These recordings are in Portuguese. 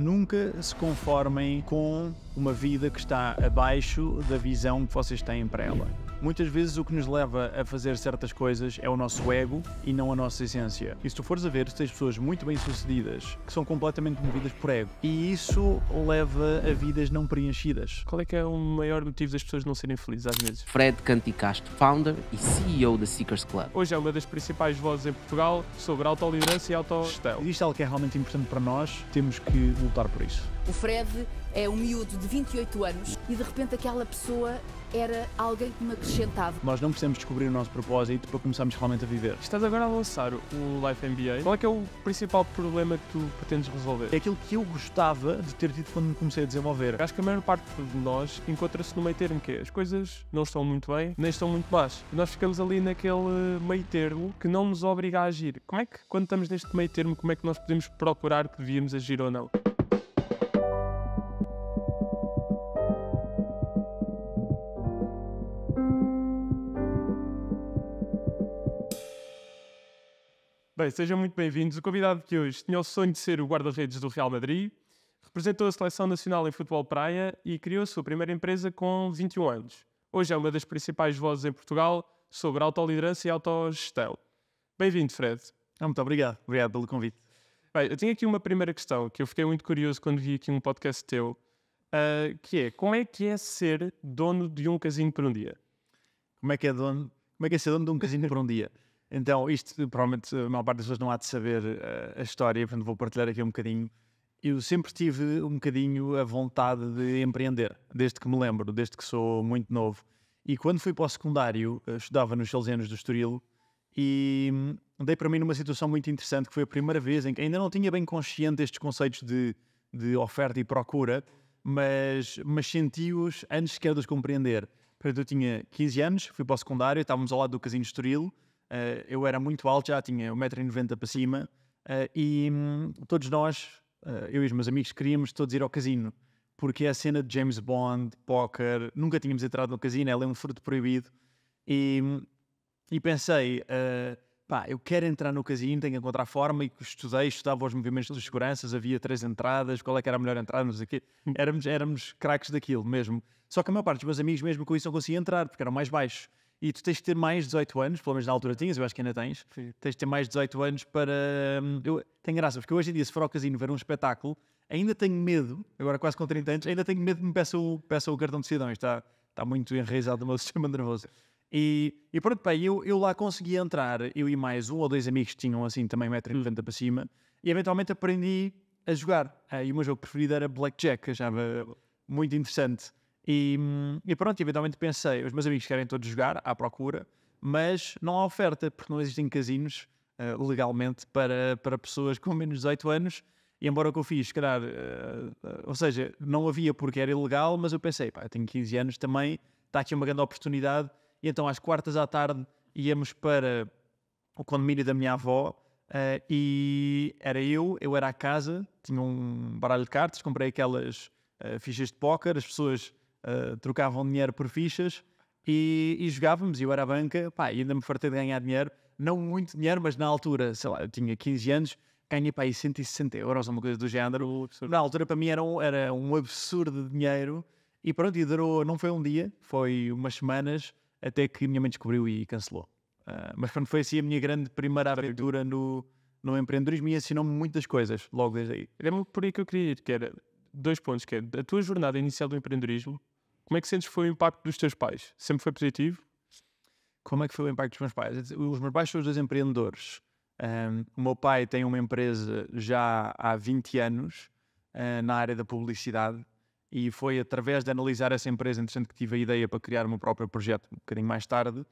Nunca se conformem com uma vida que está abaixo da visão que vocês têm para ela. Muitas vezes o que nos leva a fazer certas coisas é o nosso ego e não a nossa essência. E se tu fores a ver, tens pessoas muito bem-sucedidas que são completamente movidas por ego. E isso leva a vidas não preenchidas. Qual é que é o maior motivo das pessoas não serem felizes às vezes? Fred Canticastro, founder e CEO da Seekers Club. Hoje é uma das principais vozes em Portugal sobre autoliderança e autogestão. Isto é algo que é realmente importante para nós, temos que lutar por isso. O Fred é um miúdo de 28 anos e de repente aquela pessoa era alguém que me acrescentava. Nós não precisamos descobrir o nosso propósito para começarmos realmente a viver. Estás agora a lançar o Life MBA. Qual é que é o principal problema que tu pretendes resolver? É aquilo que eu gostava de ter tido quando me comecei a desenvolver. Acho que a maior parte de nós encontra-se no meio termo que é, as coisas não estão muito bem, nem estão muito más. E nós ficamos ali naquele meio termo que não nos obriga a agir. Como é que, quando estamos neste meio termo, como é que nós podemos procurar que devíamos agir ou não? Bem, sejam muito bem-vindos. O convidado que hoje tinha o sonho de ser o guarda-redes do Real Madrid, representou a seleção nacional em futebol praia e criou a sua primeira empresa com 21 anos. Hoje é uma das principais vozes em Portugal sobre autoliderança e autogestão. Bem-vindo, Fred. Ah, muito obrigado. Obrigado pelo convite. Bem, eu tinha aqui uma primeira questão que eu fiquei muito curioso quando vi aqui um podcast teu, uh, que é, como é que é ser dono de um casino por um dia? Como é que é dono? Como é que é ser dono de um casino por um dia? Então, isto eh, provavelmente a maior parte das pessoas não há de saber eh, a história, portanto vou partilhar aqui um bocadinho. Eu sempre tive um bocadinho a vontade de empreender, desde que me lembro, desde que sou muito novo. E quando fui para o secundário, eh, estudava nos Salesianos do Estoril e hum, dei para mim numa situação muito interessante, que foi a primeira vez em que ainda não tinha bem consciente estes conceitos de, de oferta e procura, mas, mas senti-os antes sequer de os compreender. Portanto, eu tinha 15 anos, fui para o secundário, estávamos ao lado do Casino Estoril, Uh, eu era muito alto, já tinha 1,90m para cima, uh, e hum, todos nós, uh, eu e os meus amigos, queríamos todos ir ao casino, porque é a cena de James Bond, póquer, nunca tínhamos entrado no casino, ela é um fruto proibido, e, hum, e pensei, pá, eu quero entrar no casino, tenho que encontrar forma, e estudei, estudava os movimentos das seguranças, havia três entradas, qual é que era a melhor entrada, não sei o quê, éramos, éramos craques daquilo mesmo. Só que a maior parte dos meus amigos, mesmo com isso, não conseguia entrar, porque eram mais baixos. E tu tens de ter mais de 18 anos, pelo menos na altura tinhas, eu acho que ainda tens. Sim. Tens de ter mais de 18 anos para. Hum, eu... Tem graça, porque hoje em dia, se for ao casino ver um espetáculo, ainda tenho medo, agora quase com 30 anos, ainda tenho medo de me peçam, o cartão de cidadão. Está, está muito enraizado no meu sistema nervoso. E, e pronto, pá, eu, eu lá consegui entrar, eu e mais um ou dois amigos que tinham assim também 1,90m hum. para cima, e eventualmente aprendi a jogar. Ah, e o meu jogo preferido era Blackjack, achava muito interessante. E, e pronto, eventualmente pensei, os meus amigos querem todos jogar à procura, mas não há oferta, porque não existem casinos uh, legalmente para, para pessoas com menos de 18 anos. E embora o que eu fiz, querer calhar, uh, uh, ou seja, não havia porque era ilegal, mas eu pensei, pá, eu tenho 15 anos também, está aqui uma grande oportunidade. E então às quartas à tarde íamos para o condomínio da minha avó uh, e era eu, eu era a casa, tinha um baralho de cartas, comprei aquelas uh, fichas de póquer, as pessoas uh, trocavam dinheiro por fichas e, e jogávamos. E eu era a banca, pá, ainda me fartei de ganhar dinheiro, não muito dinheiro, mas na altura, sei lá, eu tinha 15 anos, ganhei para aí 160 euros, uma coisa do género. na altura, para mim, era um, era um absurdo de dinheiro. E pronto, e durou, não foi um dia, foi umas semanas, até que minha mãe descobriu e cancelou. Uh, mas pronto, foi assim a minha grande primeira aventura no, no empreendedorismo e ensinou-me muitas coisas logo desde aí. Era por aí que eu queria ir, que era dois pontos, que é a tua jornada inicial do empreendedorismo como é que sentes que foi o impacto dos teus pais? Sempre foi positivo? Como é que foi o impacto dos meus pais? Os meus pais são os dois empreendedores. Um, o meu pai tem uma empresa já há 20 anos uh, na área da publicidade e foi através de analisar essa empresa, interessante, que tive a ideia para criar o meu próprio projeto um bocadinho mais tarde.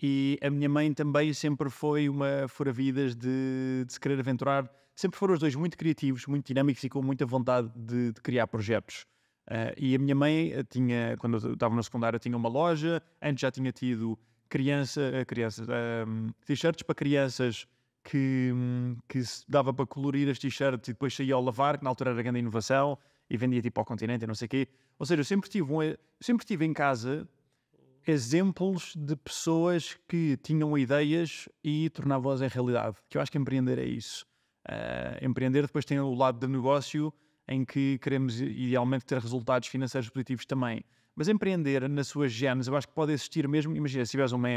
E a minha mãe também sempre foi uma fora-vidas de, de, se querer aventurar. Sempre foram os dois muito criativos, muito dinâmicos e com muita vontade de, de criar projetos. Uh, e a minha mãe eh, tinha, quando eu estava na secundária, tinha uma loja, antes já tinha tido criança, eh, crianças, um, ehm, t-shirts para crianças que, hum, que dava para colorir as t-shirts e depois saía ao lavar, que na altura era grande inovação, e vendia tipo ao continente e não sei o quê. Ou seja, eu sempre tive, um, sempre tive em casa exemplos de pessoas que tinham ideias e tornavam-as em realidade. Que eu acho que empreender é isso. Uh, empreender depois tem o lado de negócio, em que queremos eh, idealmente ter resultados financeiros positivos também. Mas empreender na sua genes, eu acho que pode existir mesmo, imagina, se tiveres uma,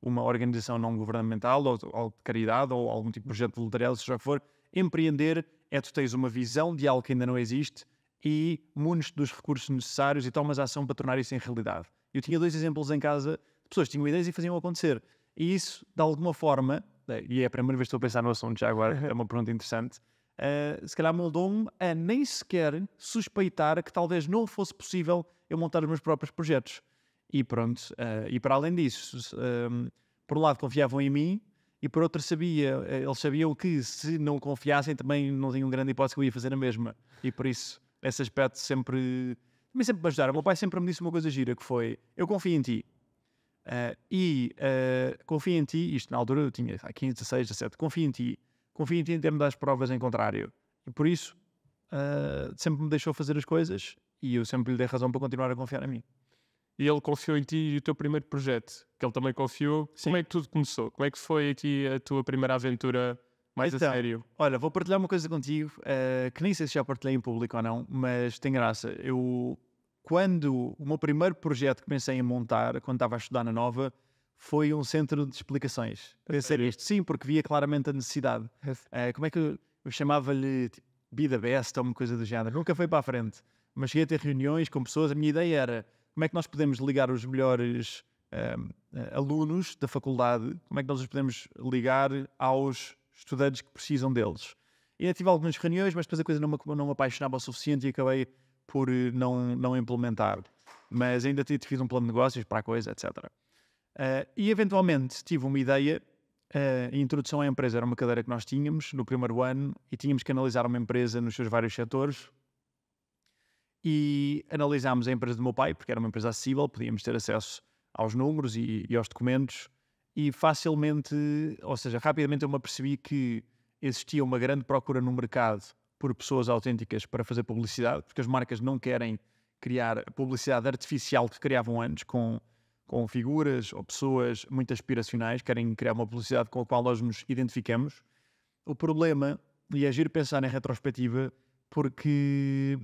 uma organização não governamental ou, ou de caridade ou algum tipo de projeto voluntariado, seja o que for, empreender é tu tens uma visão de algo que ainda não existe e munes dos recursos necessários e tomas ação para tornar isso em realidade. Eu tinha dois exemplos em casa de pessoas que tinham ideias e faziam acontecer. E isso, de alguma forma, eh, e é a primeira vez que estou a pensar no assunto já agora, é uma pergunta interessante, uh, se calhar moldou me a nem sequer suspeitar que talvez não fosse possível eu montar os meus próprios projetos. E pronto, uh, e para além disso, ehm, por um lado confiavam em mim e por outro sabia, eh, eles sabiam que se não confiassem também não tinham grande hipótese que eu ia fazer a mesma. E por isso, esse aspecto sempre, também sempre me ajudaram. O meu pai sempre me disse uma coisa gira que foi, eu confio em ti. Uh, e uh, confio em ti, isto na altura eu tinha 15, 16, 17, confio em ti confia em ti em termos das provas em contrário. E por isso, uh, sempre me deixou fazer as coisas e eu sempre lhe dei razão para continuar a confiar em mim. E ele confiou em ti e o teu primeiro projeto, que ele também confiou. Sim. Como é que tudo começou? Como é que foi aqui a tua primeira aventura mais então, a sério? Olha, vou partilhar uma coisa contigo, uh, que nem sei se já partilhei em público ou não, mas tem graça. Eu, quando o meu primeiro projeto que pensei em montar, quando estava a estudar na Nova, foi um centro de explicações. Pensei isto sim, porque via claramente a necessidade. Uh, como é que eu, eu chamava-lhe tipo, be the best ou uma coisa do género? Nunca foi para a frente, mas cheguei a ter reuniões com pessoas. A minha ideia era como é que nós podemos ligar os melhores ehm, eh, alunos da faculdade, como é que nós os podemos ligar aos estudantes que precisam deles. E ainda tive algumas reuniões, mas depois a coisa não me, não me apaixonava o suficiente e acabei por eh, não, não implementar. Mas ainda fiz um plano de negócios para a coisa, etc. Uh, e eventualmente tive uma ideia. Uh, a introdução à empresa era uma cadeira que nós tínhamos no primeiro ano e tínhamos que analisar uma empresa nos seus vários setores. E analisámos a empresa do meu pai, porque era uma empresa acessível, podíamos ter acesso aos números e, e aos documentos. E facilmente, ou seja, rapidamente eu me apercebi que existia uma grande procura no mercado por pessoas autênticas para fazer publicidade, porque as marcas não querem criar publicidade artificial que criavam antes com com figuras ou pessoas muito aspiracionais, querem criar uma publicidade com a qual nós nos identificamos. O problema, e é giro pensar em retrospectiva, porque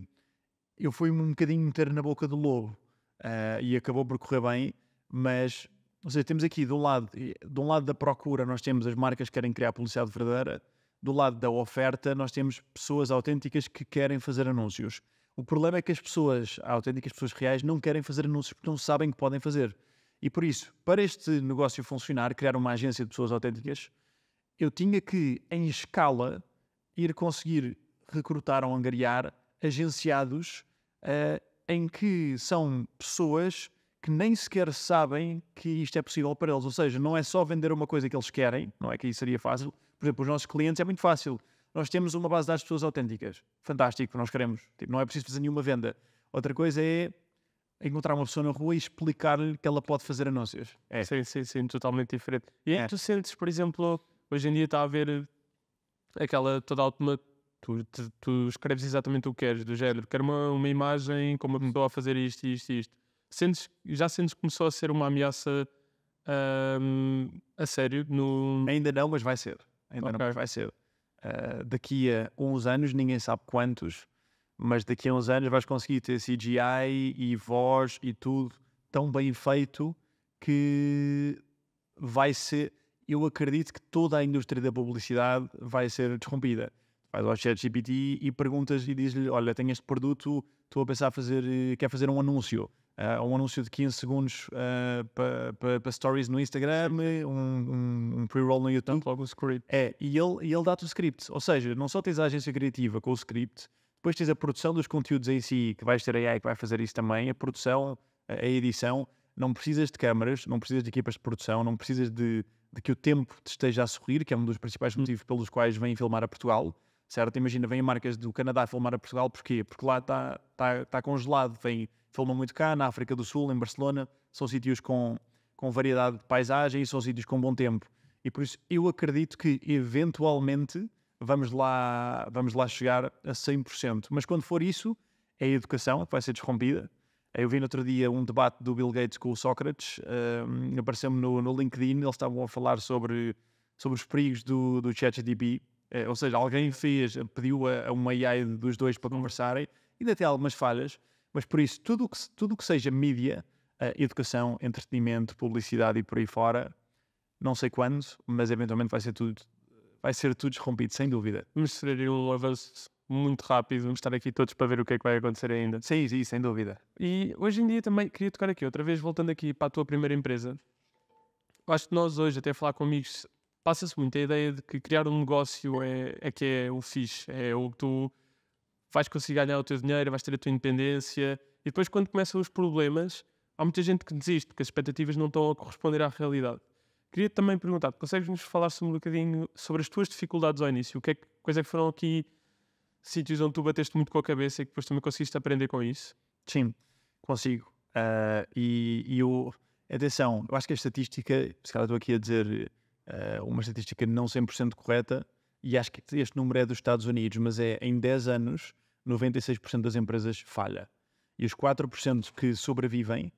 eu fui um bocadinho meter na boca do lobo uh, e acabou por correr bem, mas, ou seja, temos aqui do lado, do lado da procura nós temos as marcas que querem criar publicidade verdadeira, do lado da oferta nós temos pessoas autênticas que querem fazer anúncios. O problema é que as pessoas autênticas, pessoas reais, não querem fazer anúncios porque não sabem que podem fazer. E por isso, para este negócio funcionar, criar uma agência de pessoas autênticas, eu tinha que, em escala, ir conseguir recrutar ou angariar agenciados uh, em que são pessoas que nem sequer sabem que isto é possível para eles. Ou seja, não é só vender uma coisa que eles querem, não é que isso seria fácil. Por exemplo, os nossos clientes é muito fácil. Nós temos uma base de dados de pessoas autênticas. Fantástico, nós queremos. Tipo, não é preciso fazer nenhuma venda. Outra coisa é encontrar uma pessoa na rua e explicar-lhe que ela pode fazer anúncios. É. Sim, sim, sim, totalmente diferente. E é. é. tu sentes, por exemplo, hoje em dia está a haver eh, aquela toda automática. Tu, tu, tu, escreves exatamente o que queres, do género, quero uma, uma imagem como uma hum. pessoa a fazer isto, isto, isto. Sentes, já sentes que começou a ser uma ameaça um, a sério? No... Ainda não, mas vai ser. Ainda okay. não, mas vai ser. Uh, daqui a uns anos, ninguém sabe quantos, mas daqui a uns anos vais conseguir ter CGI e voz e tudo tão bem feito que vai ser. Eu acredito que toda a indústria da publicidade vai ser interrompida. Vais ao ChatGPT e perguntas e dizes-lhe: Olha, tenho este produto, estou a pensar fazer, eh, quer fazer um anúncio. Uh, um anúncio de 15 segundos uh, eh, para pa, pa stories no Instagram, um, um, um pre-roll no YouTube. Logo o script. É, e ele, e ele dá-te o script. Ou seja, não só tens a agência criativa com o script, depois tens a produção dos conteúdos em si, que vais ter AI que vai fazer isso também, a produção, a edição. Não precisas de câmaras, não precisas de equipas de produção, não precisas de, de que o tempo te esteja a sorrir, que é um dos principais hum. motivos pelos quais vêm filmar a Portugal certo? Imagina, vêm marcas do Canadá filmar a Portugal, porquê? Porque lá está tá, tá congelado, vêm, filmam muito cá, na África do Sul, em Barcelona, são sítios com, com variedade de paisagem e são sítios com bom tempo. E por isso eu acredito que, eventualmente, vamos lá, vamos lá chegar a 100%. Mas quando for isso, é a educação que vai ser desrompida. Eu vi no outro dia um debate do Bill Gates com o Sócrates, um, apareceu-me no, no, LinkedIn, eles estavam a falar sobre, sobre os perigos do, do ChatGPT, eh, ou seja, alguém fez, pediu a, a uma AI dos dois para conversarem, ainda tem algumas falhas, mas por isso, tudo que, tudo que seja mídia, uh, educação, entretenimento, publicidade e por aí fora, não sei quando, mas eventualmente vai ser tudo vai ser tudo rompido, sem dúvida. ser um avanço muito rápido, vamos estar aqui todos para ver o que é que vai acontecer ainda. Sim, sim, sem dúvida. E hoje em dia também queria tocar aqui, outra vez voltando aqui para a tua primeira empresa. Acho que nós hoje, até falar com amigos, passa-se muito a ideia de que criar um negócio é, é que é o fixe, é o que tu vais conseguir ganhar o teu dinheiro, vais ter a tua independência. E depois, quando começam os problemas, há muita gente que desiste, porque as expectativas não estão a corresponder à realidade. Queria também perguntar, consegues-nos falar sobre um bocadinho sobre as tuas dificuldades ao início? O que é que, quais é que foram aqui sítios onde tu bateste muito com a cabeça e que depois também conseguiste aprender com isso? Sim, consigo. Uh, e, e eu, atenção, eu acho que a estatística, se calhar estou aqui a dizer uh, uma estatística não 100% correta, e acho que este número é dos Estados Unidos, mas é em 10 anos, 96% das empresas falha. E os 4% que sobrevivem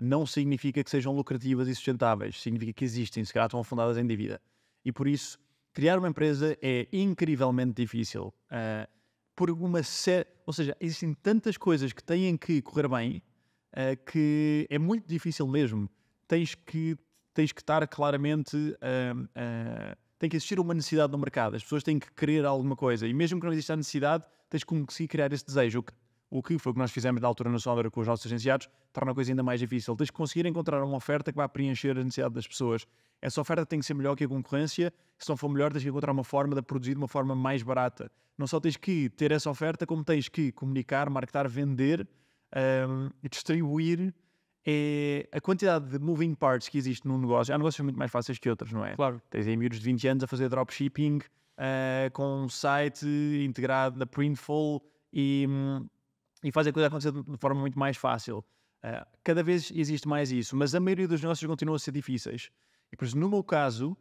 não significa que sejam lucrativas e sustentáveis, significa que existem, se calhar estão fundadas em dívida. E por isso, criar uma empresa é incrivelmente difícil. Uh, por uma Ou seja, existem tantas coisas que têm que correr bem uh, que é muito difícil mesmo. Tens que, tens que estar claramente. Uh, tem que existir uma necessidade no mercado. As pessoas têm que querer alguma coisa. E mesmo que não exista a necessidade, tens que conseguir criar esse desejo. O que o que foi o que nós fizemos na altura na Sondra com os nossos agenciados, torna a coisa ainda mais difícil. Tens que conseguir encontrar uma oferta que vá preencher a necessidade das pessoas. Essa oferta tem que ser melhor que a concorrência. Se não for melhor, tens que encontrar uma forma de produzir de uma forma mais barata. Não só tens que ter essa oferta, como tens que comunicar, marketar, vender um, e distribuir é a quantidade de moving parts que existe num negócio. Há negócios muito mais fáceis que outros, não é? Claro. Tens aí miúdos de 20 anos a fazer dropshipping uh, com um site integrado na Printful e, hum, e fazer a coisa acontecer de forma muito mais fácil. Uh, cada vez existe mais isso, mas a maioria dos negócios continua a ser difíceis. E por isso, no meu caso, uh,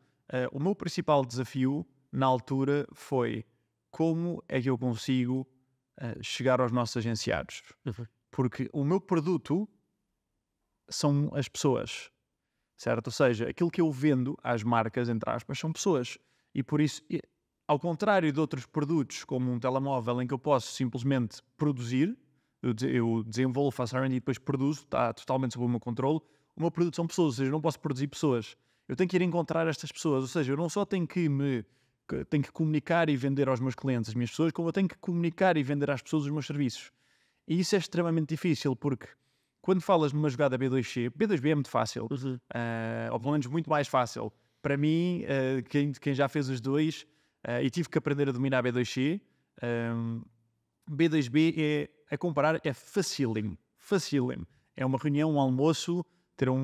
o meu principal desafio na altura foi como é que eu consigo uh, chegar aos nossos agenciados. Uhum. Porque o meu produto são as pessoas, certo? Ou seja, aquilo que eu vendo às marcas, entre aspas, são pessoas. E por isso, ao contrário de outros produtos, como um telemóvel, em que eu posso simplesmente produzir, eu, desenvolvo, faço R&D e depois produzo, está totalmente sob o meu controle. O meu produto são pessoas, ou seja, eu não posso produzir pessoas. Eu tenho que ir encontrar estas pessoas, ou seja, eu não só tenho que me tenho que comunicar e vender aos meus clientes as minhas pessoas, como eu tenho que comunicar e vender às pessoas os meus serviços. E isso é extremamente difícil, porque quando falas numa jogada B2C, B2B é muito fácil, uhum. uh, ou pelo menos muito mais fácil. Para mim, uh, quem, quem, já fez os dois uh, e tive que aprender a dominar B2C, um, B2B é, a é comparar é facílimo, facílimo. É uma reunião, um almoço, ter um,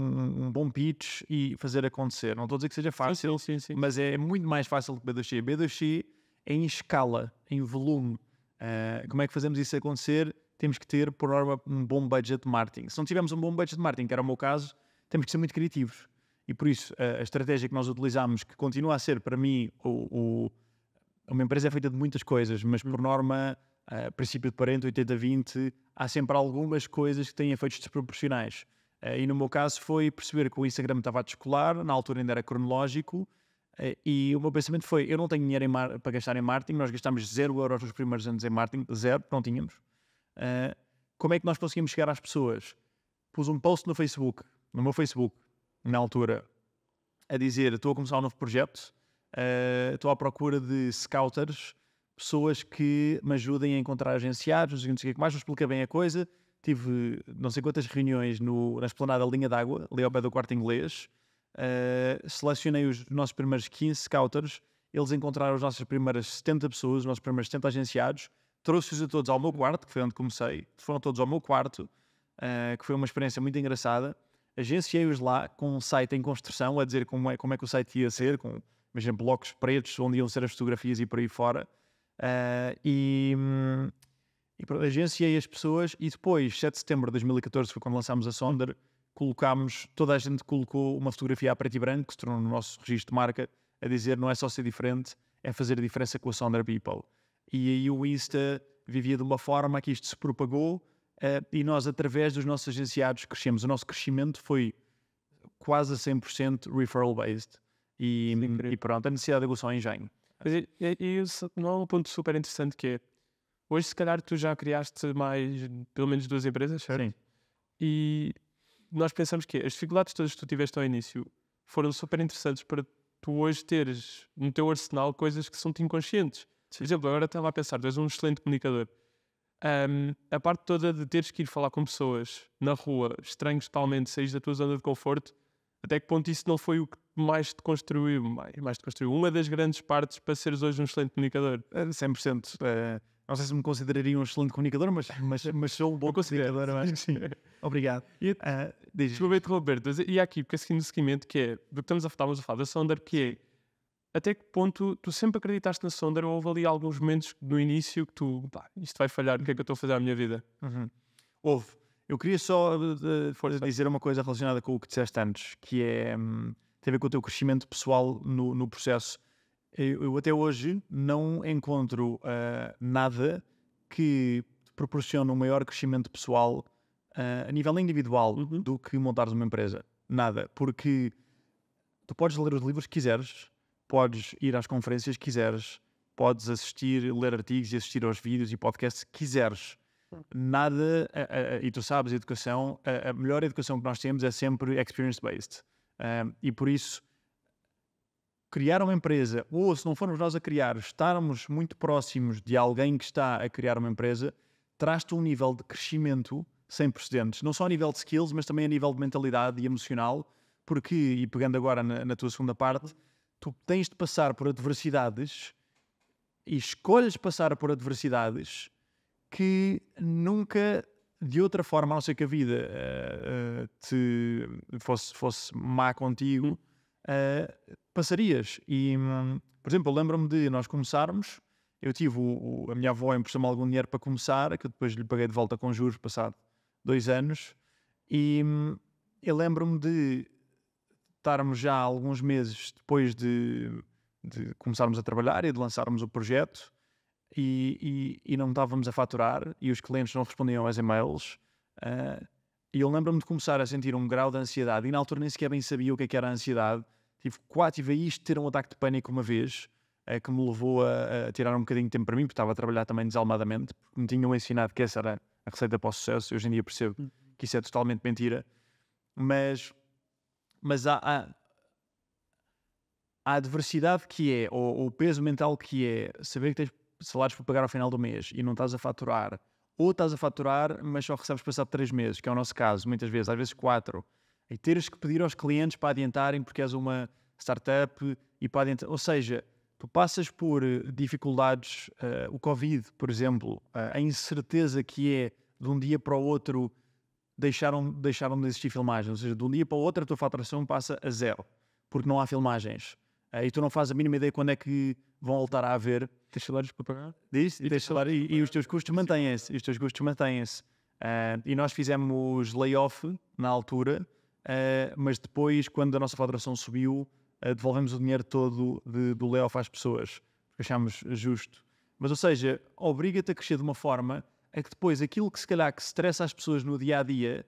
um, bom pitch e fazer acontecer. Não estou a dizer que seja fácil, sim, sim, sim, mas é muito mais fácil que B2C. B2C é em escala, em volume. Uh, como é que fazemos isso acontecer? Temos que ter, por norma, um bom budget de marketing. Se não tivermos um bom budget de marketing, que era o meu caso, temos que ser muito criativos. E por isso, a, a estratégia que nós utilizamos, que continua a ser, para mim, o, o, uma empresa é feita de muitas coisas, mas por hum. norma uh, princípio de 40, 80, 20, há sempre algumas coisas que têm efeitos desproporcionais. Uh, e no meu caso foi perceber que o Instagram estava a descolar, na altura ainda era cronológico, uh, e o meu pensamento foi: eu não tenho dinheiro para gastar em marketing, nós gastámos zero euros nos primeiros anos em marketing, zero, não tínhamos. Eh, como é que nós conseguimos chegar às pessoas? Pus um post no Facebook, no meu Facebook, na altura, a dizer: estou a começar um novo projeto, estou à procura de scouters pessoas que me ajudem a encontrar agenciados, não sei, o que mais, não explicar bem a coisa. Tive não sei quantas reuniões no, na esplanada Linha d'Água, ali ao pé do quarto inglês. Uh, selecionei os nossos primeiros 15 scouters, eles encontraram as nossas primeiras 70 pessoas, os nossos primeiros 70 agenciados, trouxe-os a todos ao meu quarto, que foi onde comecei, foram todos ao meu quarto, uh, que foi uma experiência muito engraçada. Agenciei-os lá com um site em construção, a dizer como é, como é que o site ia ser, com, por exemplo, blocos pretos onde iam ser as fotografias e por aí fora. Uh, e, hum, e pronto, agenciei as pessoas e depois, 7 de setembro de 2014, foi quando lançámos a Sonder, colocámos, toda a gente colocou uma fotografia a preto e branco, que se tornou no nosso registro de marca, a dizer não é só ser diferente, é fazer a diferença com a Sonder People. E aí o Insta vivia de uma forma que isto se propagou uh, e nós, através dos nossos agenciados, crescemos. O nosso crescimento foi quase a 100% referral-based. E, é hum, e pronto, a necessidade de aguçar o engenho. Mas e, isso não é um ponto super interessante que é. Hoje, se calhar, tu já criaste mais, pelo menos duas empresas, certo? Sim. E nós pensamos que as dificuldades todas que tu tiveste ao início foram super interessantes para tu hoje teres no teu arsenal coisas que são-te inconscientes. Sim. Por exemplo, agora estava a pensar, tu és um excelente comunicador. Um, a parte toda de teres que ir falar com pessoas na rua, estranhos totalmente, saís da tua zona de conforto, até que ponto isso não foi o que mais te construiu, mais, mais te construiu uma das grandes partes para seres hoje um excelente comunicador? 100%. É, é, não sei se me consideraria um excelente comunicador, mas, mas, mas sou um bom comunicador, eu acho que sim. Obrigado. E, uh, desculpa interromper, e aqui, porque assim é no seguimento, que é, do que estamos a falar, estamos a falar da Sonder, que é, até que ponto tu sempre acreditaste na Sonder ou houve ali alguns momentos no início que tu, pá, isto vai falhar, o que é que eu estou a fazer à minha vida? Uhum. Houve. Eu queria só uh, dizer uma coisa relacionada com o que disseste antes, que é... Um, tem a ver com o teu crescimento pessoal no, no processo. Eu, eu, até hoje não encontro uh, nada que te proporcione um maior crescimento pessoal uh, a nível individual uhum. do que montares uma empresa. Nada. Porque tu podes ler os livros que quiseres, podes ir às conferências que quiseres, podes assistir, ler artigos e assistir aos vídeos e podcasts que quiseres. Nada, e tu sabes, a educação, a melhor educação que nós temos é sempre experience-based e por isso, criar uma empresa, ou se não formos nós a criar, estarmos muito próximos de alguém que está a criar uma empresa, traz-te um nível de crescimento sem precedentes, não só a nível de skills, mas também a nível de mentalidade e emocional, porque, e pegando agora na, na tua segunda parte, tu tens de passar por adversidades e escolhes passar por adversidades que nunca de outra forma, a não ser que a vida uh, uh, te fosse, fosse má contigo, uh, passarias. E, um, por exemplo, lembro-me de nós começarmos, eu tive o, o, a minha avó emprestou-me algum dinheiro para começar, que eu depois lhe paguei de volta com juros, passado dois anos, e um, eu lembro-me de estarmos já alguns meses depois de, de começarmos a trabalhar e de lançarmos o projeto, e, e, e, não estávamos a faturar e os clientes não respondiam aos e-mails. Uh, e eu lembro-me de começar a sentir um grau de ansiedade e na altura nem sequer bem sabia o que, é que era a ansiedade. Tive, quase tive isto ter um ataque de pânico uma vez uh, que me levou a, a, tirar um bocadinho de tempo para mim, porque estava a trabalhar também desalmadamente, porque me tinham ensinado que essa era a receita para o sucesso. Hoje em dia percebo uhum. que isso é totalmente mentira. Mas, mas há, há a adversidade que é, ou, ou, o peso mental que é, saber que tens salários para pagar ao final do mês e não estás a faturar, ou estás a faturar, mas só recebes passado 3 meses, que é o nosso caso, muitas vezes, às vezes 4, e teres que pedir aos clientes para adiantarem porque és uma startup e para adiantar. Ou seja, tu passas por eh, dificuldades, uh, o Covid, por exemplo, uh, a incerteza que é de um dia para o outro deixaram, deixaram de existir filmagens, ou seja, de um dia para o outro a tua faturação passa a zero, porque não há filmagens. Ah, e tu não fazes a mínima ideia quando é que vão voltar a haver. Tens salários para pagar? Diz, e, tens e, e, os teus custos mantêm-se. E os teus custos mantêm-se. Uh, e nós fizemos layoff na altura, uh, mas depois, quando a nossa faturação subiu, uh, devolvemos o dinheiro todo de, do layoff às pessoas, porque achámos justo. Mas, ou seja, obriga-te a crescer de uma forma a que depois aquilo que se calhar que estressa as pessoas no dia a dia,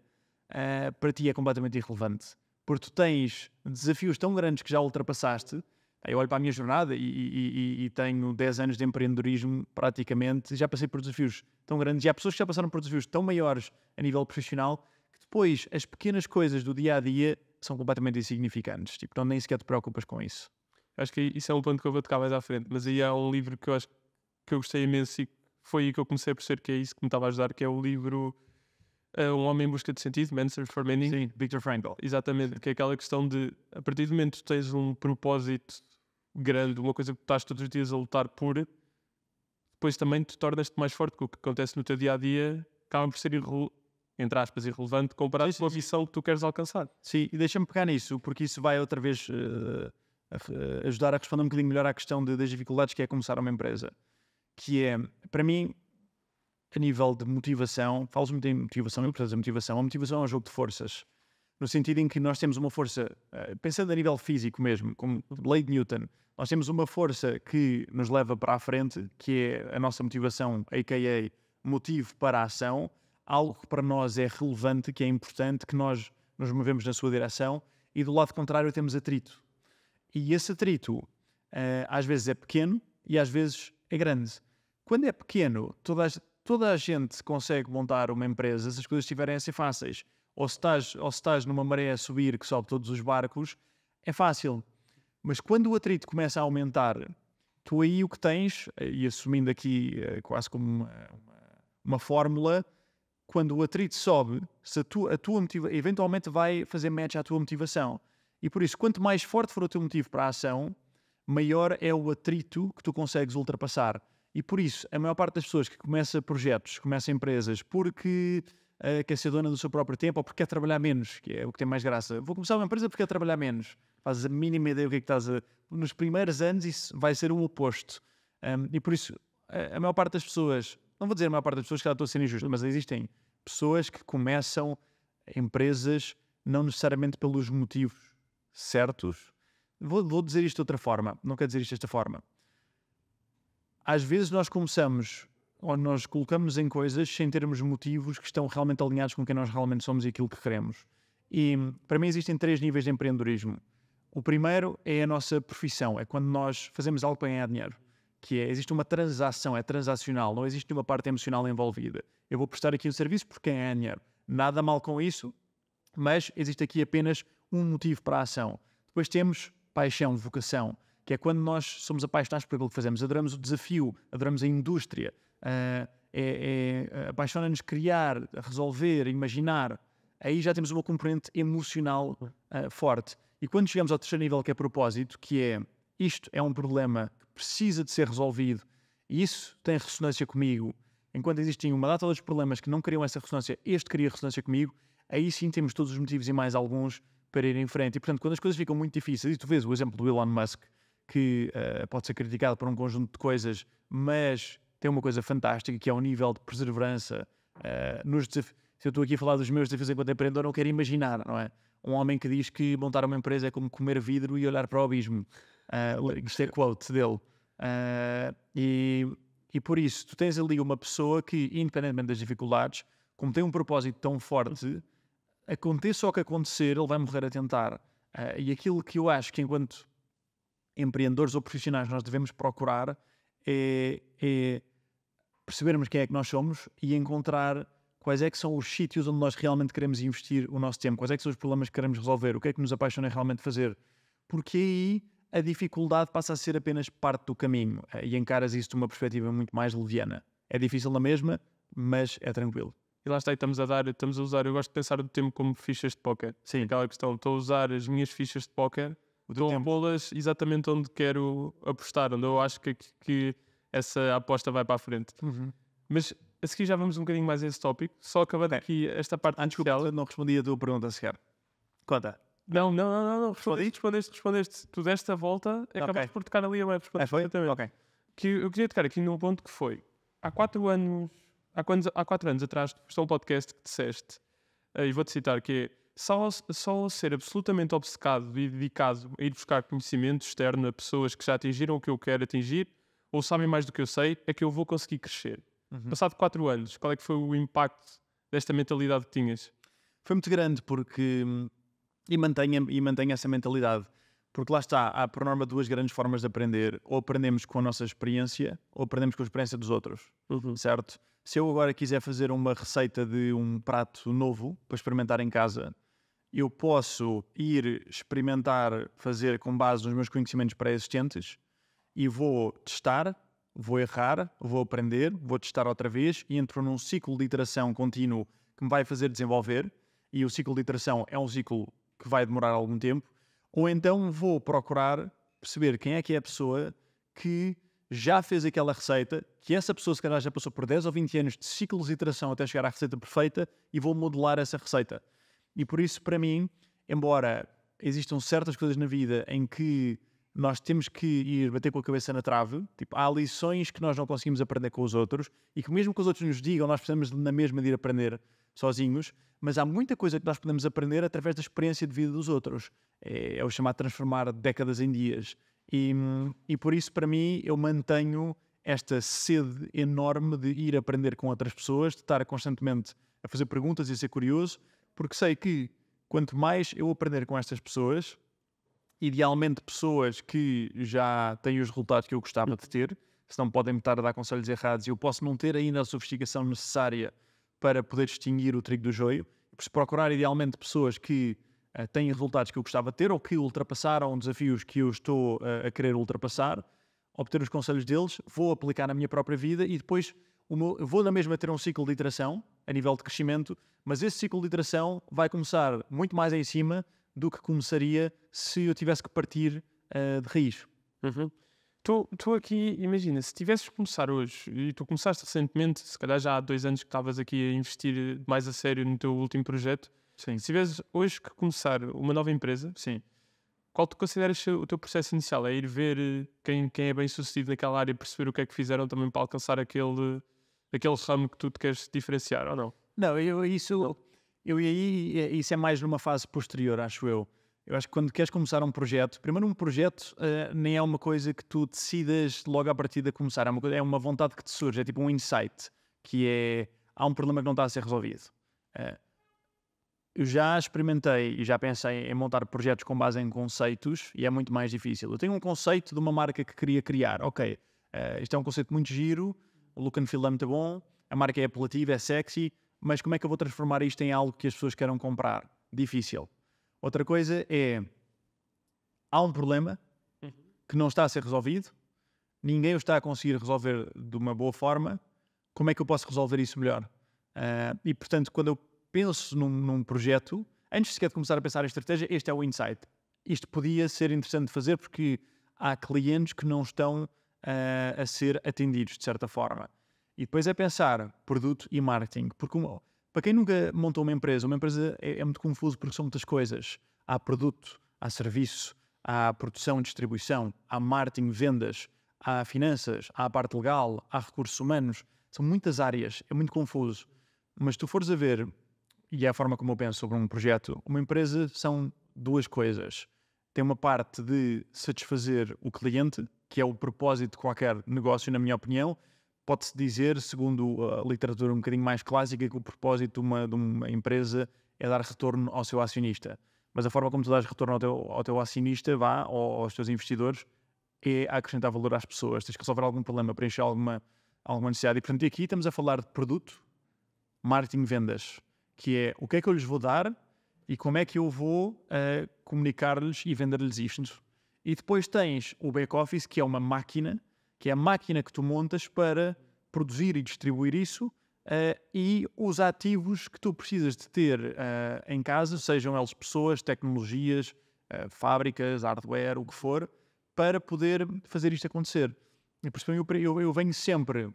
para ti é completamente irrelevante. Porque tu tens desafios tão grandes que já ultrapassaste eu olho para a minha jornada e, e, e, e, tenho 10 anos de empreendedorismo praticamente, já passei por desafios tão grandes e há pessoas que já passaram por desafios tão maiores a nível profissional que depois as pequenas coisas do dia a dia são completamente insignificantes. Tipo, então nem sequer te preocupas com isso. Acho que isso é um ponto que eu vou tocar mais à frente, mas aí há um livro que eu acho que eu gostei imenso e foi aí que eu comecei a perceber que é isso que me estava a ajudar, que é o livro eh, um homem em busca de sentido, Man for Meaning. Sim, Viktor Frankl. Exatamente, Sim. que é aquela questão de, a partir do momento que tens um propósito grande, uma coisa que estás todos os dias a lutar por, depois também te tornas-te mais forte, porque o que acontece no teu dia a dia acaba por ser entre aspas, irrelevante comparado sim, com a missão que tu queres alcançar. Sim, e deixa-me pegar nisso, porque isso vai outra vez uh, a, eh, ajudar a responder um bocadinho melhor à questão de, das dificuldades que é começar uma empresa. Que é, para mim, a nível de motivação, falas muito em motivação, eu preciso de motivação, a motivação é um jogo de forças no sentido em que nós temos uma força, eh, pensando a nível físico mesmo, como lei de Newton, nós temos uma força que nos leva para a frente, que é a nossa motivação, a.k.a. motivo para a ação, algo que para nós é relevante, que é importante, que nós nos movemos na sua direção, e do lado contrário temos atrito. E esse atrito eh, às vezes é pequeno e às vezes é grande. Quando é pequeno, toda a, toda a gente consegue montar uma empresa se as coisas estiverem a ser fáceis ou se estás, ou se estás numa maré a subir que sobe todos os barcos, é fácil. Mas quando o atrito começa a aumentar, tu aí o que tens, e assumindo aqui eh, quase como uma, uma fórmula, quando o atrito sobe, se a tua, a tua motiva, eventualmente vai fazer match à tua motivação. E por isso, quanto mais forte for o teu motivo para a ação, maior é o atrito que tu consegues ultrapassar. E por isso, a maior parte das pessoas que começa projetos, começa empresas, porque uh, quer ser dona do seu próprio tempo ou porque quer trabalhar menos, que é o que tem mais graça. Vou começar uma empresa porque quer trabalhar menos. Fazes a mínima ideia do que é que estás a. Nos primeiros anos, isso vai ser o oposto. Um, e por isso, a, a, maior parte das pessoas, não vou dizer a maior parte das pessoas que estou a ser injusto, mas existem pessoas que começam empresas não necessariamente pelos motivos certos. Vou, vou dizer isto de outra forma, não quero dizer isto desta forma. Às vezes nós começamos ou nós colocamos em coisas sem termos motivos que estão realmente alinhados com quem nós realmente somos e aquilo que queremos. E para mim existem três níveis de empreendedorismo. O primeiro é a nossa profissão, é quando nós fazemos algo para ganhar dinheiro, que é, existe uma transação, é transacional, não existe nenhuma parte emocional envolvida. Eu vou prestar aqui um serviço porque ganhar dinheiro. Nada mal com isso, mas existe aqui apenas um motivo para a ação. Depois temos paixão, vocação, que é quando nós somos apaixonados por aquilo que fazemos, adoramos o desafio, adoramos a indústria, ah, é, é, apaixona-nos criar, resolver, imaginar. Aí já temos uma componente emocional uh, forte. E quando chegamos ao terceiro nível, que é propósito, que é isto é um problema que precisa de ser resolvido e isso tem ressonância comigo, enquanto existem uma data dos problemas que não criam essa ressonância, este cria ressonância comigo, aí sim temos todos os motivos e mais alguns para ir em frente. E portanto, quando as coisas ficam muito difíceis, e tu vês o exemplo do Elon Musk, que uh, pode ser criticado por um conjunto de coisas, mas tem uma coisa fantástica que é o nível de perseverança uh, nos desafios. Se eu estou aqui a falar dos meus desafios enquanto empreendedor, não quero imaginar, não é? Um homem que diz que montar uma empresa é como comer vidro e olhar para o abismo. Uh, eh, gostei é quote dele. Uh, e, e por isso, tu tens ali uma pessoa que, independentemente das dificuldades, como tem um propósito tão forte, aconteça o que acontecer, ele vai morrer a tentar. Uh, e aquilo que eu acho que, enquanto empreendedores ou profissionais, nós devemos procurar é, é percebermos quem é que nós somos e encontrar quais é que são os sítios onde nós realmente queremos investir o nosso tempo, quais é que são os problemas que queremos resolver, o que é que nos apaixona realmente fazer. Porque aí a dificuldade passa a ser apenas parte do caminho eh, e encaras isso de uma perspectiva muito mais leviana. É difícil na mesma, mas é tranquilo. E lá está, estamos a dar, estamos a usar, eu gosto de pensar o tempo como fichas de póquer. Sim. Aquela questão, estou a usar as minhas fichas de póquer, dou bolas exatamente onde quero apostar, onde eu acho que, que essa aposta vai para a frente. Uhum. Mas a seguir já vamos um bocadinho mais a esse tópico, só acabando é. aqui esta parte Antes ah, desculpa, eu não respondi a tua pergunta sequer. Conta. Não, não, não, não, não. Respondeste, respondeste, respondeste. Tu deste a volta, okay. por tocar ali a web. É, ah, foi? Exatamente. Ok. Que eu queria tocar aqui num ponto que foi, há quatro anos, há, quantos, há quatro anos atrás, tu um podcast que disseste, eh, e vou-te citar, que é só, só ser absolutamente obcecado e dedicado a ir buscar conhecimento externo a pessoas que já atingiram o que eu quero atingir, ou sabem mais do que eu sei, é que eu vou conseguir crescer. Uhum. Passado quatro anos, qual é que foi o impacto desta mentalidade que tinhas? Foi muito grande porque hum, e mantenha e mantenha essa mentalidade. Porque lá está, há por norma duas grandes formas de aprender. Ou aprendemos com a nossa experiência, ou aprendemos com a experiência dos outros. Uhum. Certo? Se eu agora quiser fazer uma receita de um prato novo para experimentar em casa, eu posso ir experimentar fazer com base nos meus conhecimentos pré-existentes, e vou testar, vou errar, vou aprender, vou testar outra vez e entro num ciclo de iteração contínuo que me vai fazer desenvolver. E o ciclo de iteração é um ciclo que vai demorar algum tempo. Ou então vou procurar perceber quem é que é a pessoa que já fez aquela receita, que essa pessoa se calhar já passou por 10 ou 20 anos de ciclos de iteração até chegar à receita perfeita e vou modelar essa receita. E por isso, para mim, embora existam certas coisas na vida em que nós temos que ir bater com a cabeça na trave. Tipo, há lições que nós não conseguimos aprender com os outros e que, mesmo que os outros nos digam, nós precisamos na mesma de ir aprender sozinhos. Mas há muita coisa que nós podemos aprender através da experiência de vida dos outros. É, é o chamado transformar décadas em dias. E, e por isso, para mim, eu mantenho esta sede enorme de ir aprender com outras pessoas, de estar constantemente a fazer perguntas e a ser curioso, porque sei que quanto mais eu aprender com estas pessoas, idealmente pessoas que já têm os resultados que eu gostava de ter, se não podem-me estar a dar conselhos errados e eu posso não ter ainda a sofisticação necessária para poder distinguir o trigo do joio. Se procurar idealmente pessoas que uh, têm resultados que eu gostava de ter ou que ultrapassaram desafios que eu estou uh, a querer ultrapassar, obter os conselhos deles, vou aplicar na minha própria vida e depois meu, vou na mesma ter um ciclo de iteração a nível de crescimento, mas esse ciclo de iteração vai começar muito mais em cima do que começaria se eu tivesse que partir uh, de raiz. Estou uhum. aqui, imagina, se tivesses que começar hoje, e tu começaste recentemente, se calhar já há dois anos que estavas aqui a investir mais a sério no teu último projeto. Sim. Se tivesses hoje que começar uma nova empresa, Sim. qual tu consideras o teu processo inicial? É ir ver eh, quem, quem é bem sucedido naquela área, perceber o que é que fizeram também para alcançar aquele, aquele ramo que tu te queres diferenciar ou não? Não, eu, isso eu e aí, isso é mais numa fase posterior, acho eu. Eu acho que quando queres começar um projeto, primeiro um projeto uh, nem é uma coisa que tu decidas logo à partida começar, é uma, coisa, é uma vontade que te surge, é tipo um insight, que é, há um problema que não está a ser resolvido. Uh, eu já experimentei e já pensei em montar projetos com base em conceitos e é muito mais difícil. Eu tenho um conceito de uma marca que queria criar, ok, uh, isto é um conceito muito giro, o look and feel é muito bom, a marca é apelativa, é sexy, mas como é que eu vou transformar isto em algo que as pessoas queiram comprar? Difícil. Outra coisa é há um problema uhum. que não está a ser resolvido, ninguém o está a conseguir resolver de uma boa forma. Como é que eu posso resolver isso melhor? Uh, e portanto, quando eu penso num, num projeto, antes sequer de começar a pensar em estratégia, este é o insight. Isto podia ser interessante de fazer porque há clientes que não estão uh, a ser atendidos de certa forma. E depois é pensar produto e marketing. Porque uma, para quem nunca montou uma empresa, uma empresa é, é, muito confuso porque são muitas coisas. Há produto, há serviço, há produção e distribuição, há marketing, vendas, há finanças, há a parte legal, há recursos humanos. São muitas áreas, é muito confuso. Mas se tu fores a ver, e é a forma como eu penso sobre um projeto, uma empresa são duas coisas. Tem uma parte de satisfazer o cliente, que é o propósito de qualquer negócio, na minha opinião, pode-se dizer, segundo a literatura um bocadinho mais clássica, que o propósito de uma, de uma, empresa é dar retorno ao seu acionista. Mas a forma como tu dás retorno ao teu, ao teu acionista, vá, ou aos teus investidores, é acrescentar valor às pessoas. Tens que resolver algum problema, preencher alguma, alguma necessidade. E, portanto, aqui estamos a falar de produto, marketing, vendas, que é o que é que eu lhes vou dar e como é que eu vou uh, comunicar-lhes e vender-lhes isto. E depois tens o back-office, que é uma máquina que é a máquina que tu montas para produzir e distribuir isso uh, e os ativos que tu precisas de ter uh, em casa, sejam eles pessoas, tecnologias, uh, fábricas, hardware, o que for, para poder fazer isto acontecer. E por isso eu, eu, venho sempre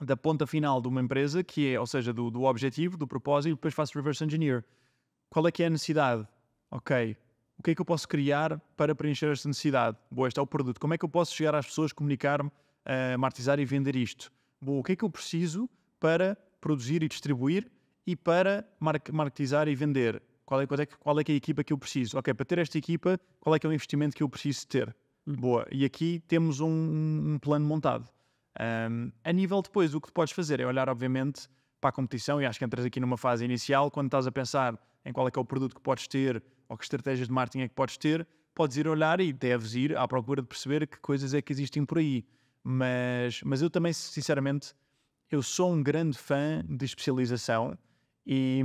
da ponta final de uma empresa, que é, ou seja, do, do objetivo, do propósito, e depois faço reverse engineer. Qual é que é a necessidade? Ok, o que é que eu posso criar para preencher esta necessidade? Boa, este é o produto. Como é que eu posso chegar às pessoas, comunicar-me, uh, martizar e vender isto? Boa, o que é que eu preciso para produzir e distribuir e para mar marketizar e vender? Qual é, qual, é, qual é que é a equipa que eu preciso? Ok, para ter esta equipa, qual é que é o investimento que eu preciso ter? Hum. Boa, e aqui temos um, um plano montado. Um, a nível depois, o que podes fazer é olhar, obviamente, para a competição, e acho que entras aqui numa fase inicial, quando estás a pensar em qual é que é o produto que podes ter, ou que estratégias de marketing é que podes ter, podes ir olhar e deves ir à procura de perceber que coisas é que existem por aí. Mas, mas eu também, sinceramente, eu sou um grande fã de especialização e,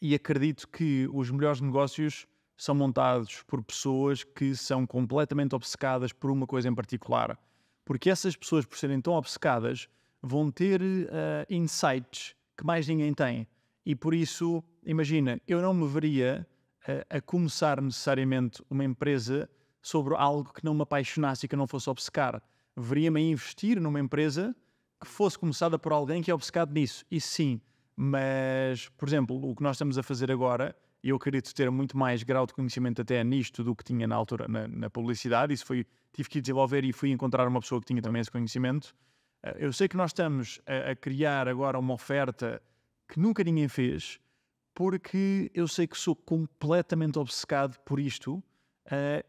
e acredito que os melhores negócios são montados por pessoas que são completamente obcecadas por uma coisa em particular. Porque essas pessoas, por serem tão obcecadas, vão ter uh, insights que mais ninguém tem. E por isso, imagina, eu não me veria a, começar necessariamente uma empresa sobre algo que não me apaixonasse e que eu não fosse obcecar. Veria-me a investir numa empresa que fosse começada por alguém que é obcecado nisso. E sim, mas, por exemplo, o que nós estamos a fazer agora, e eu acredito ter muito mais grau de conhecimento até nisto do que tinha na altura na, na publicidade. Isso foi, tive que desenvolver e fui encontrar uma pessoa que tinha também esse conhecimento. Eh, eu sei que nós estamos a, a criar agora uma oferta que nunca ninguém fez porque eu sei que sou completamente obcecado por isto uh,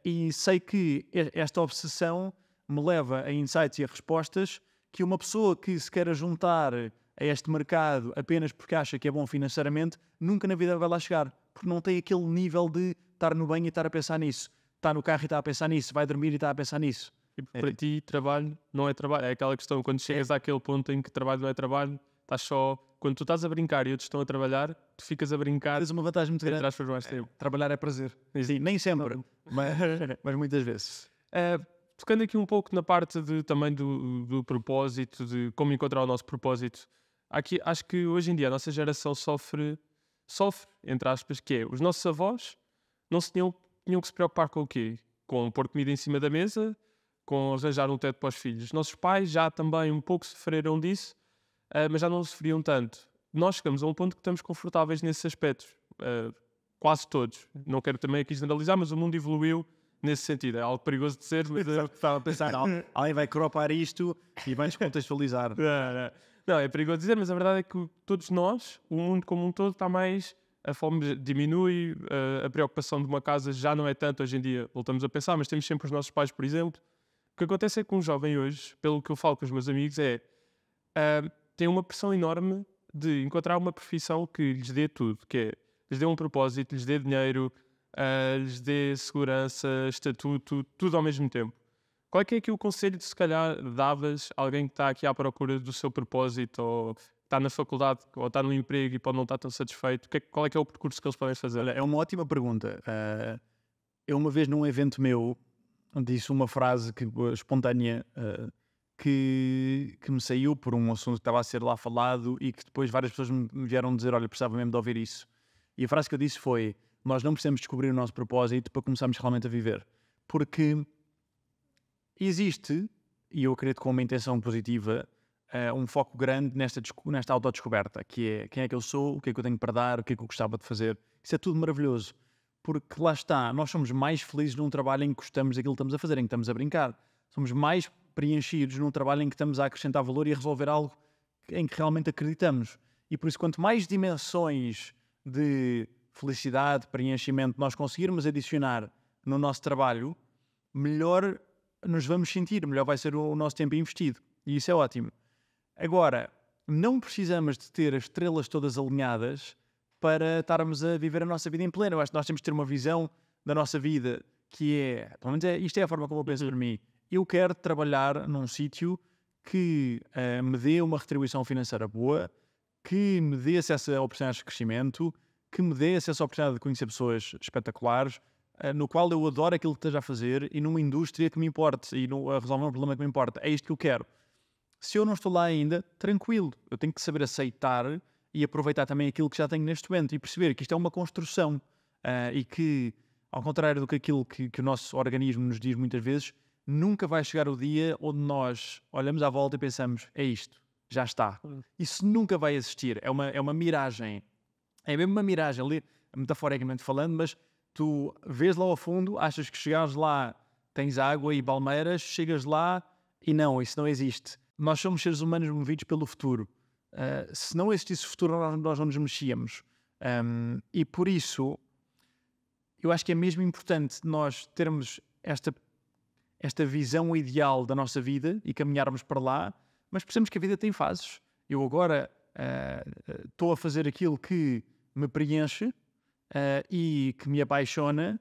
e sei que esta obsessão me leva a insights e a respostas que uma pessoa que se queira juntar a este mercado apenas porque acha que é bom financeiramente, nunca na vida vai lá chegar, porque não tem aquele nível de estar no banho e estar a pensar nisso, estar no carro e estar a pensar nisso, vai dormir e estar a pensar nisso. E para é. ti, trabalho não é trabalho. É aquela questão, quando é. chegas é. àquele ponto em que trabalho não é trabalho, estás só quando tu estás a brincar e outros estão a trabalhar, tu ficas a brincar. Tens uma vantagem muito grande. Por mais tempo. É. Trabalhar é prazer. Isso. Sim, nem sempre, mas, mas muitas vezes. Uh, tocando aqui um pouco na parte de, também do, do propósito, de como encontrar o nosso propósito, aqui, acho que hoje em dia a nossa geração sofre, sofre, entre aspas, que é os nossos avós não se tinham, tinham que se preocupar com o quê? Com pôr comida em cima da mesa, com arranjar um teto para os filhos. Nossos pais já também um pouco sofreram disso, uh, mas já não sofriam tanto. Nós chegamos a um ponto que estamos confortáveis nesses aspectos, uh, quase todos. Não quero também aqui generalizar, mas o mundo evoluiu nesse sentido. É algo perigoso de ser, mas eu ah, estava a pensar, alguém vai cropar isto e vai descontextualizar. não, não. não, é perigoso dizer, mas a verdade é que todos nós, o mundo como um todo, está mais. A fome diminui, a preocupação de uma casa já não é tanto hoje em dia, voltamos a pensar, mas temos sempre os nossos pais, por exemplo. O que acontece é que um jovem hoje, pelo que eu falo com os meus amigos, é. Uh, têm uma pressão enorme de encontrar uma profissão que lhes dê tudo, que é, lhes dê um propósito, lhes dê dinheiro, uh, lhes dê segurança, estatuto, tudo ao mesmo tempo. Qual é que é aqui o conselho que se calhar davas a alguém que está aqui à procura do seu propósito ou está na faculdade ou está no emprego e pode não estar tão satisfeito? É qual é que é o percurso que eles podem fazer? Olha, é uma ótima pergunta. Uh, eu uma vez num evento meu disse uma frase que, eh, espontânea uh, que, que me saiu por um assunto que estava a ser lá falado e que depois várias pessoas me vieram dizer: Olha, precisava mesmo de ouvir isso. E a frase que eu disse foi: Nós não precisamos descobrir o nosso propósito para começarmos realmente a viver. Porque existe, e eu acredito com uma intenção positiva, uh, um foco grande nesta, nesta autodescoberta, que é quem é que eu sou, o que é que eu tenho para dar, o que é que eu gostava de fazer. Isso é tudo maravilhoso. Porque lá está, nós somos mais felizes num trabalho em que gostamos daquilo que estamos a fazer, em que estamos a brincar. Somos mais preenchidos num trabalho em que estamos a acrescentar valor e a resolver algo em que realmente acreditamos. E por isso, quanto mais dimensões de felicidade, preenchimento nós conseguirmos adicionar no nosso trabalho, melhor nos vamos sentir, melhor vai ser o nosso tempo investido. E isso é ótimo. Agora, não precisamos de ter as estrelas todas alinhadas para estarmos a viver a nossa vida em pleno. Eu acho que nós temos de ter uma visão da nossa vida que é, pelo menos é, isto é a forma como eu penso uhum. por mim, eu quero trabalhar num sítio que uh, me dê uma retribuição financeira boa, que me dê acesso a oportunidades de crescimento, que me dê acesso à oportunidade de conhecer pessoas espetaculares, uh, no qual eu adoro aquilo que esteja a fazer e numa indústria que me importe e no, a resolver um problema que me importa. É isto que eu quero. Se eu não estou lá ainda, tranquilo, eu tenho que saber aceitar e aproveitar também aquilo que já tenho neste momento e perceber que isto é uma construção uh, e que, ao contrário do que aquilo que, que o nosso organismo nos diz muitas vezes, nunca vai chegar o dia onde nós olhamos à volta e pensamos: é isto, já está. Isso nunca vai existir. É uma, é uma miragem. É mesmo uma miragem, ali, metaforicamente falando, mas tu vês lá ao fundo, achas que chegares lá, tens água e palmeiras, chegas lá e não, isso não existe. Nós somos seres humanos movidos pelo futuro. Uh, se não existisse futuro, nós, nós não nos mexíamos. Um, e por isso, eu acho que é mesmo importante nós termos esta esta visão ideal da nossa vida e caminharmos para lá, mas percebemos que a vida tem fases. Eu agora eh, eh, estou uh, a fazer aquilo que me preenche uh, e que me apaixona,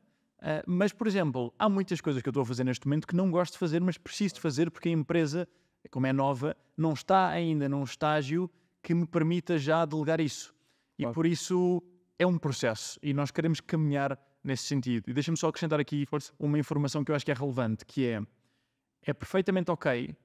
mas, por exemplo, há muitas coisas que eu estou a fazer neste momento que não gosto de fazer, mas preciso de fazer porque a empresa, como é nova, não está ainda num estágio que me permita já delegar isso. E claro. por isso é um processo e nós queremos caminhar nesse sentido. E deixa-me só acrescentar aqui uma informação que eu acho que é relevante, que é é perfeitamente ok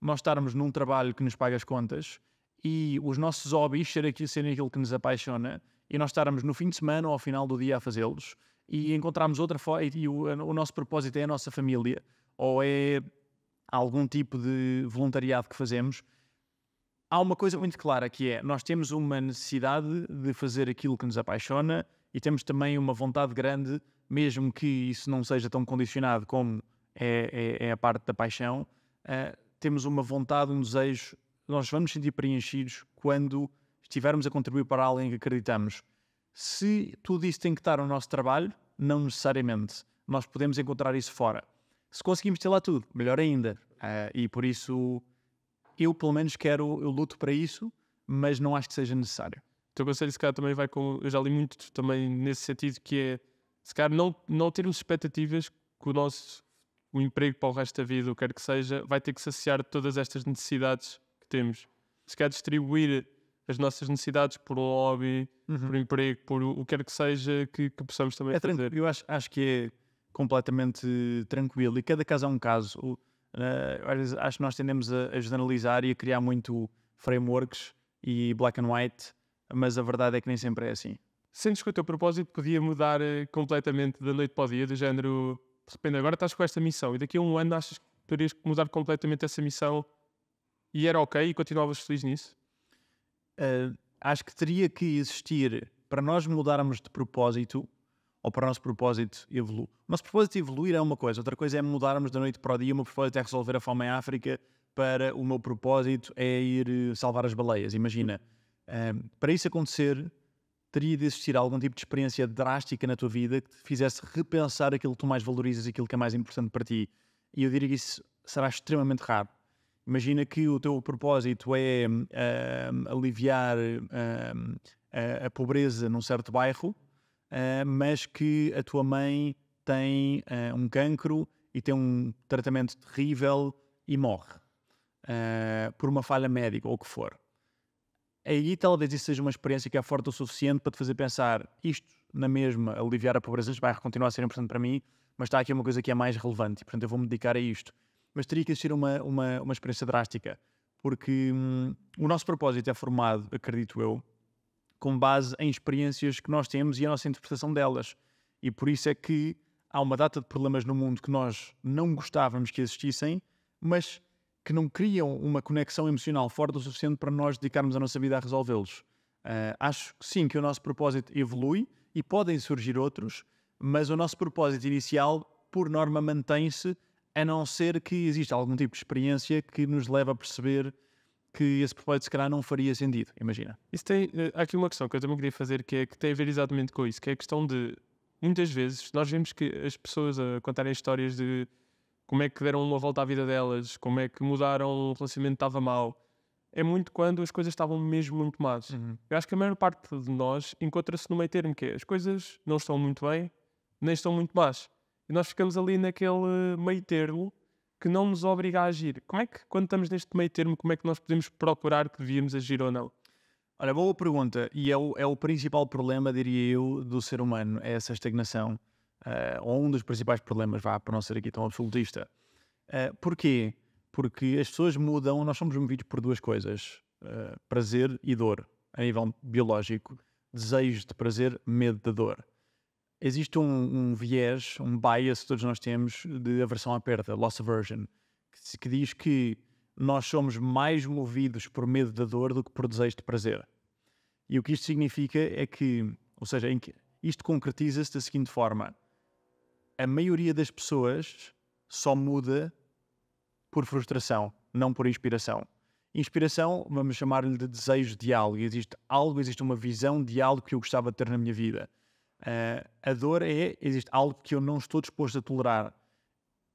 nós estarmos num trabalho que nos paga as contas e os nossos hobbies serem aquilo, serem aquilo que nos apaixona e nós estarmos no fim de semana ou ao final do dia a fazê-los e encontrarmos outra forma e o, o nosso propósito é a nossa família ou é algum tipo de voluntariado que fazemos há uma coisa muito clara que é nós temos uma necessidade de fazer aquilo que nos apaixona e temos também uma vontade grande, mesmo que isso não seja tão condicionado como é, é, é a parte da paixão, uh, temos uma vontade, um desejo, nós vamos sentir preenchidos quando estivermos a contribuir para alguém que acreditamos. Se tudo isso tem que estar no nosso trabalho, não necessariamente. Nós podemos encontrar isso fora. Se conseguimos ter lá tudo, melhor ainda. Uh, e por isso, eu pelo menos quero, eu luto para isso, mas não acho que seja necessário teu conselho, se calhar, também vai com. Eu já li muito também nesse sentido, que é se calhar não, não termos expectativas que o nosso o emprego para o resto da vida, o que quer que seja, vai ter que saciar todas estas necessidades que temos. Se calhar distribuir as nossas necessidades por um hobby, uhum. por um emprego, por o que quer que seja que, que possamos também é fazer. Eu acho, acho que é completamente tranquilo e cada caso é um caso. O, uh, acho que nós tendemos a, a generalizar e a criar muito frameworks e black and white mas a verdade é que nem sempre é assim. Sentes que o teu propósito podia mudar eh, completamente da noite para o dia, do género, de repente agora estás com esta missão e daqui a um ano achas que terias que mudar completamente essa missão e era ok e continuavas feliz nisso? Uh, acho que teria que existir, para nós mudarmos de propósito, ou para o nosso propósito evoluir. O nosso propósito evoluir é uma coisa, outra coisa é mudarmos da noite para o dia. O meu propósito é resolver a fome em África, para o meu propósito é ir eh, salvar as baleias. Imagina, para isso acontecer, teria de existir algum tipo de experiência drástica na tua vida que te fizesse repensar aquilo que tu mais valorizas e aquilo que é mais importante para ti. E eu diria que isso será extremamente raro. Imagina que o teu propósito é um, aliviar um, a, a, pobreza num certo bairro, uh, mas que a tua mãe tem uh, um cancro e tem um tratamento terrível e morre uh, por uma falha médica ou o que for aí talvez isso seja uma experiência que é forte o suficiente para te fazer pensar isto na mesma, aliviar a pobreza vai continuar a ser importante para mim, mas está aqui uma coisa que é mais relevante e portanto eu vou me dedicar a isto. Mas teria que existir uma, uma, uma experiência drástica, porque hum, o nosso propósito é formado, acredito eu, com base em experiências que nós temos e a nossa interpretação delas. E por isso é que há uma data de problemas no mundo que nós não gostávamos que existissem, mas que não criam uma conexão emocional forte o suficiente para nós dedicarmos a nossa vida a resolvê-los. Uh, acho que sim que o nosso propósito evolui e podem surgir outros, mas o nosso propósito inicial, por norma, mantém-se, a não ser que exista algum tipo de experiência que nos leve a perceber que esse propósito, se calhar, não faria sentido. Imagina. Isso tem. Eh, há aqui uma questão que eu também queria fazer que é que tem a ver exatamente com isso, que é a questão de. Muitas vezes nós vemos que as pessoas a contarem histórias de como é que deram uma volta à vida delas, como é que mudaram o relacionamento estava mal. É muito quando as coisas estavam mesmo muito más. Uhum. Eu acho que a maior parte de nós encontra-se no meio termo que é, as coisas não estão muito bem, nem estão muito más. E nós ficamos ali naquele meio termo que não nos obriga a agir. Como é que, quando estamos neste meio termo, como é que nós podemos procurar que devíamos agir ou não? Olha, boa pergunta. E é o, é o principal problema, diria eu, do ser humano, é essa estagnação uh, ou um dos principais problemas, vá, para não ser aqui tão absolutista. Uh, porquê? Porque as pessoas mudam, nós somos movidos por duas coisas: uh, prazer e dor, a nível biológico, desejo de prazer, medo de dor. Existe um, um viés, um bias que todos nós temos de aversão à perda, loss aversion, que, que diz que nós somos mais movidos por medo da dor do que por desejo de prazer. E o que isto significa é que, ou seja, isto concretiza-se da seguinte forma: a maioria das pessoas só muda por frustração, não por inspiração. Inspiração, vamos chamar-lhe de desejo de algo. Existe algo, existe uma visão de algo que eu gostava de ter na minha vida. Uh, a dor é, existe algo que eu não estou disposto a tolerar.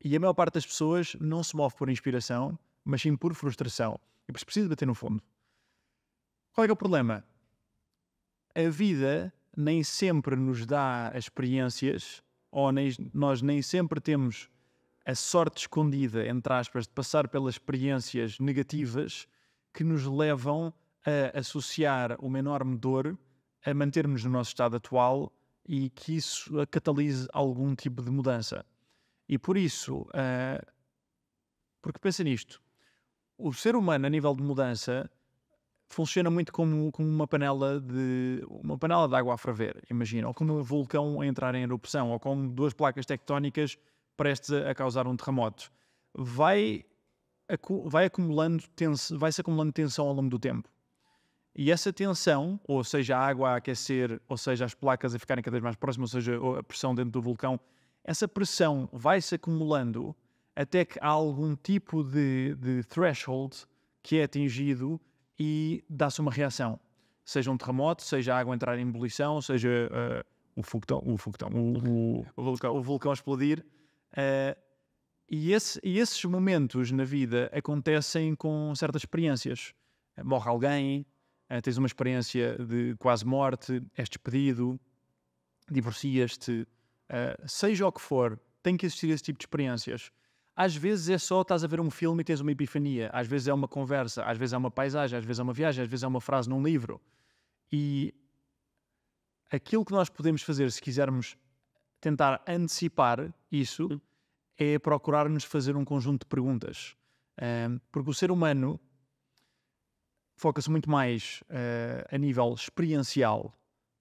E a maior parte das pessoas não se move por inspiração, mas sim por frustração. E precisa bater no fundo. Qual é, é o problema? A vida nem sempre nos dá experiências ou nem, nós nem sempre temos a sorte escondida, entre aspas, de passar pelas experiências negativas que nos levam a associar uma enorme dor a mantermos no nosso estado atual e que isso catalise algum tipo de mudança. E por isso, uh, porque pensa nisto, o ser humano a nível de mudança funciona muito como, como uma panela de uma panela de água a ferver, imagina, ou como um vulcão a entrar em erupção, ou como duas placas tectónicas prestes a, a causar um terremoto. Vai, acu, vai acumulando tens, vai se acumulando tensão ao longo do tempo. E essa tensão, ou seja, a água a aquecer, ou seja, as placas a ficarem cada vez mais próximas, ou seja, a pressão dentro do vulcão, essa pressão vai se acumulando até que há algum tipo de, de threshold que é atingido e dá-se uma reação. Seja um terremoto, seja a água entrar em ebulição, seja uh, o, o, o, o, vulcão, o vulcão explodir. Uh, e, esse, e, esses momentos na vida acontecem com certas experiências. Morre alguém, uh, tens uma experiência de quase morte, és despedido, divorcias-te, seja o que for, tem que existir esse tipo de experiências. Às vezes é só estás a ver um filme e tens uma epifania, às vezes é uma conversa, às vezes é uma paisagem, às vezes é uma viagem, às vezes é uma frase num livro. E aquilo que nós podemos fazer se quisermos tentar antecipar isso hum. é procurarmos fazer um conjunto de perguntas. Um, porque o ser humano foca-se muito mais uh, a nível experiencial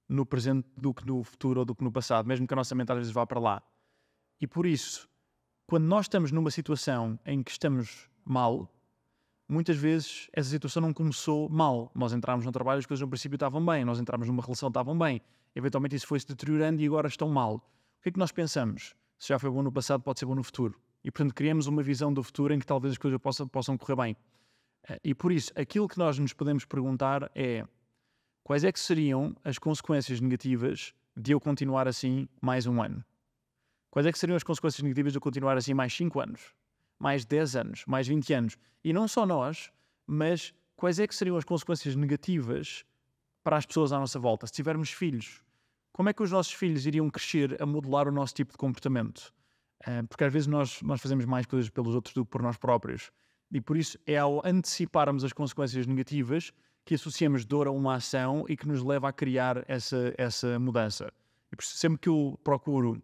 no presente do que no futuro ou do que no passado, mesmo que a nossa mente às vezes vá para lá. E por isso, quando nós estamos numa situação em que estamos mal, muitas vezes essa situação não começou mal. Nós entramos no trabalho, e as coisas no princípio estavam bem, nós entramos numa relação, estavam bem. Eventualmente isso foi-se deteriorando e agora estão mal. O que é que nós pensamos? Se já foi bom no passado, pode ser bom no futuro. E, portanto, criamos uma visão do futuro em que talvez as coisas possam, possam correr bem. Eh, e, por isso, aquilo que nós nos podemos perguntar é quais é que seriam as consequências negativas de eu continuar assim mais um ano? Quais é que seriam as consequências negativas de continuar assim mais 5 anos, mais 10 anos, mais 20 anos? E não só nós, mas quais é que seriam as consequências negativas para as pessoas à nossa volta? Se tivermos filhos, como é que os nossos filhos iriam crescer a modelar o nosso tipo de comportamento? Ah, porque às vezes nós, nós fazemos mais coisas pelos outros do que por nós próprios. E por isso é ao anteciparmos as consequências negativas que associamos dor a uma ação e que nos leva a criar essa, essa mudança. E sempre que eu procuro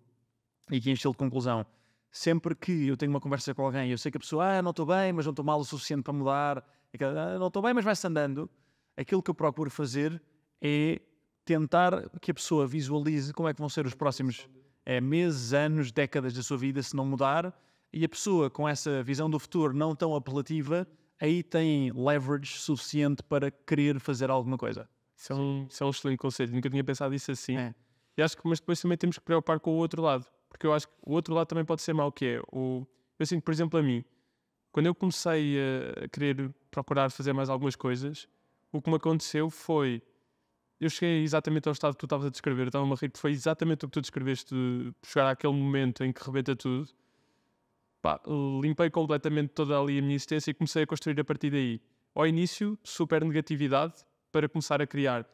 e aqui em estilo de conclusão, sempre que eu tenho uma conversa com alguém eu sei que a pessoa, ah, não estou bem, mas não estou mal o suficiente para mudar, ah, não estou bem, mas vai-se andando, aquilo que eu procuro fazer é tentar que a pessoa visualize como é que vão ser os próximos é, meses, anos, décadas da sua vida se não mudar, e a pessoa com essa visão do futuro não tão apelativa, aí tem leverage suficiente para querer fazer alguma coisa. Isso é um, isso é um excelente conceito nunca tinha pensado isso assim. É. E acho que, mas depois também temos que preocupar com o outro lado porque eu acho que o outro lado também pode ser mau, que é o. Eu sinto, por exemplo, a mim, quando eu comecei a querer procurar fazer mais algumas coisas, o que me aconteceu foi. Eu cheguei exatamente ao estado que tu estavas a descrever, estava-me então, rir, foi exatamente o que tu descreveste, de chegar àquele momento em que rebenta tudo. Pá, limpei completamente toda ali a minha existência e comecei a construir a partir daí. Ao início, super negatividade para começar a criar.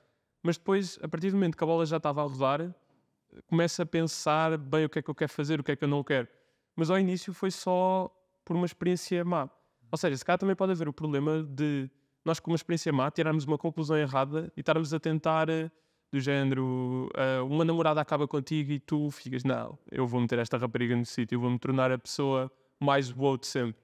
Mas depois, a partir do momento que a bola já estava a rodar, começo a pensar bem o que é que eu quero fazer, o que é que eu não quero. Mas ao início foi só por uma experiência má. Ou seja, se calhar também pode haver o problema de nós, com uma experiência má, tirarmos uma conclusão errada e estarmos a tentar, eh, do género, eh, uma namorada acaba contigo e tu ficas, não, eu vou meter esta rapariga no sítio, eu vou me tornar a pessoa mais boa de sempre.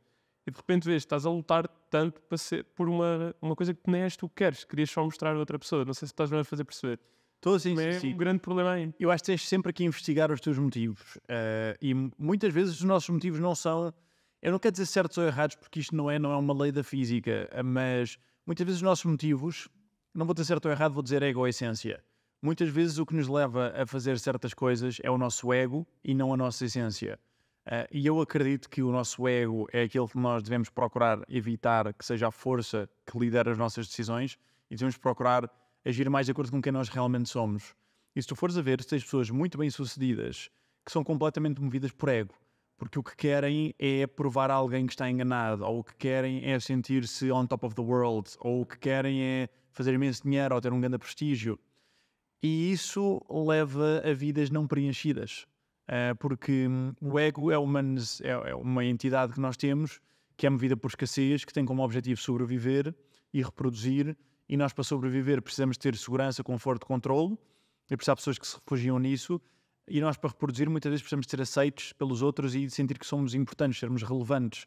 E de repente vês, estás a lutar tanto para ser, por uma, uma coisa que nem és tu que queres, querias só mostrar a outra pessoa. Não sei se estás bem a fazer perceber. Estou assim, é sim. um grande problema aí. Eu acho que tens sempre que investigar os teus motivos. Uh, e muitas vezes os nossos motivos não são. Eu não quero dizer certos ou errados, porque isto não é, não é uma lei da física, eh, mas muitas vezes os nossos motivos, não vou dizer certo ou errado, vou dizer ego ou essência. Muitas vezes o que nos leva a fazer certas coisas é o nosso ego e não a nossa essência. Uh, e eu acredito que o nosso ego é aquele que nós devemos procurar evitar que seja a força que lidera as nossas decisões e devemos procurar agir mais de acordo com quem nós realmente somos. E se tu fores a ver, tu tens pessoas muito bem-sucedidas que são completamente movidas por ego, porque o que querem é provar a alguém que está enganado, ou o que querem é sentir-se on top of the world, ou o que querem é fazer imenso dinheiro ou ter um grande prestígio. E isso leva a vidas não preenchidas, eh, porque hum, o ego é uma, é, é uma entidade que nós temos que é movida por escassez, que tem como objetivo sobreviver e reproduzir e nós, para sobreviver, precisamos ter segurança, conforto, controle. E precisar pessoas que se refugiam nisso. E nós, para reproduzir, muitas vezes precisamos ser aceitos pelos outros e sentir que somos importantes, sermos relevantes.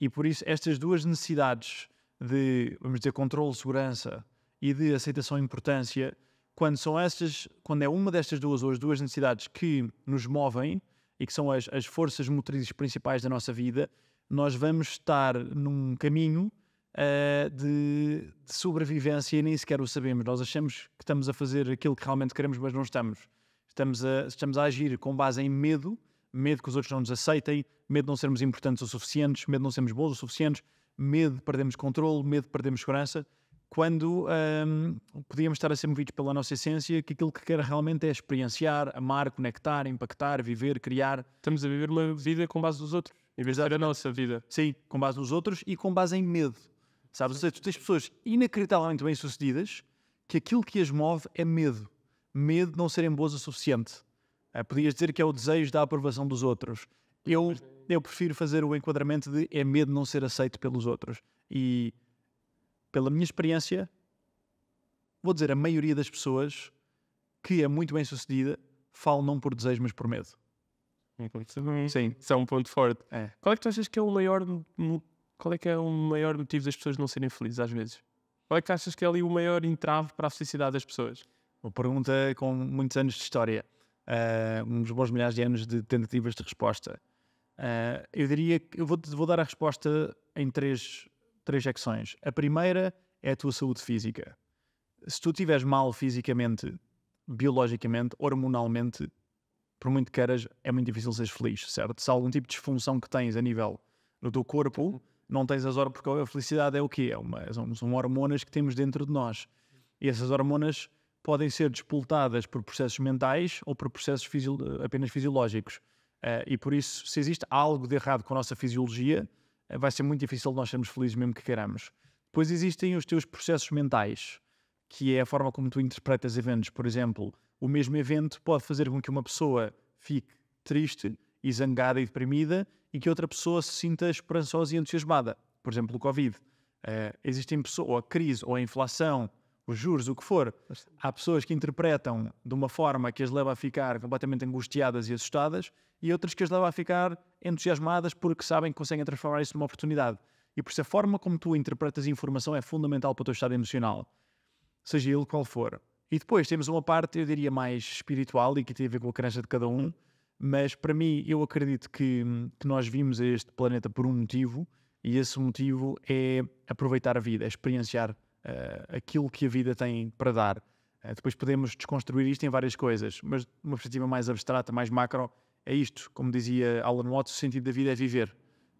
E por isso, estas duas necessidades de, vamos dizer, controle, segurança e de aceitação e importância, quando são estas, quando é uma destas duas ou as duas necessidades que nos movem e que são as, as forças motrizes principais da nossa vida, nós vamos estar num caminho uh, de, de, sobrevivência e nem sequer o sabemos. Nós achamos que estamos a fazer aquilo que realmente queremos, mas não estamos. Estamos a, estamos a agir com base em medo, medo que os outros não nos aceitem, medo de não sermos importantes o suficientes, medo de não sermos bons o suficientes, medo de perdermos controle, medo de perdermos segurança, quando um, podíamos estar a ser movidos pela nossa essência, que aquilo que quer realmente é experienciar, amar, conectar, impactar, viver, criar. Estamos a viver uma vida com base nos outros, em vez de a nossa vida. Sim, com base nos outros e com base em medo. Sabes? Ou seja, tu tens pessoas inacreditavelmente bem-sucedidas que aquilo que as move é medo. Medo de não serem boas o suficiente. Ah, podias dizer que é o desejo da aprovação dos outros. Eu, eu prefiro fazer o enquadramento de é medo de não ser aceito pelos outros. E, pela minha experiência, vou dizer, a maioria das pessoas que é muito bem sucedida fala não por desejo, mas por medo. Sim, isso é um ponto forte. É. Qual é que tu achas que é o maior qual é que é o maior motivo das pessoas não serem felizes às vezes? Qual é que achas que é ali o maior entrave para a felicidade das pessoas? Uma pergunta com muitos anos de história, uh, uns bons milhares de anos de tentativas de resposta. Uh, eu diria que eu vou, vou, dar a resposta em três, três secções. A primeira é a tua saúde física. Se tu estiveres mal fisicamente, biologicamente, hormonalmente, por muito que queiras, é muito difícil seres feliz, certo? Se há algum tipo de disfunção que tens a nível no teu corpo, uhum não tens as hormonas, porque a felicidade é o quê? É uma, são, são hormonas que temos dentro de nós. E essas hormonas podem ser despoltadas por processos mentais ou por processos fisi apenas fisiológicos. Uh, e por isso, se existe algo de errado com a nossa fisiologia, uh, vai ser muito difícil nós sermos felizes mesmo que queiramos. Depois existem os teus processos mentais, que é a forma como tu interpretas eventos. Por exemplo, o mesmo evento pode fazer com que uma pessoa fique triste e zangada e deprimida e que outra pessoa se sinta esperançosa e entusiasmada. Por exemplo, o Covid. Uh, existem pessoas, ou a crise, ou a inflação, os juros, o que for. Há pessoas que interpretam de uma forma que as leva a ficar completamente angustiadas e assustadas e outras que as leva a ficar entusiasmadas porque sabem que conseguem transformar isso numa oportunidade. E por isso a forma como tu interpretas a informação é fundamental para o teu estado emocional, seja ele qual for. E depois temos uma parte, eu diria, mais espiritual e que tem a ver com a crença de cada um, mas para mim, eu acredito que, que nós vimos este planeta por um motivo, e esse motivo é aproveitar a vida, é experienciar uh, aquilo que a vida tem para dar. Uh, depois podemos desconstruir isto em várias coisas, mas uma perspectiva mais abstrata, mais macro, é isto. Como dizia Alan Watts, o sentido da vida é viver.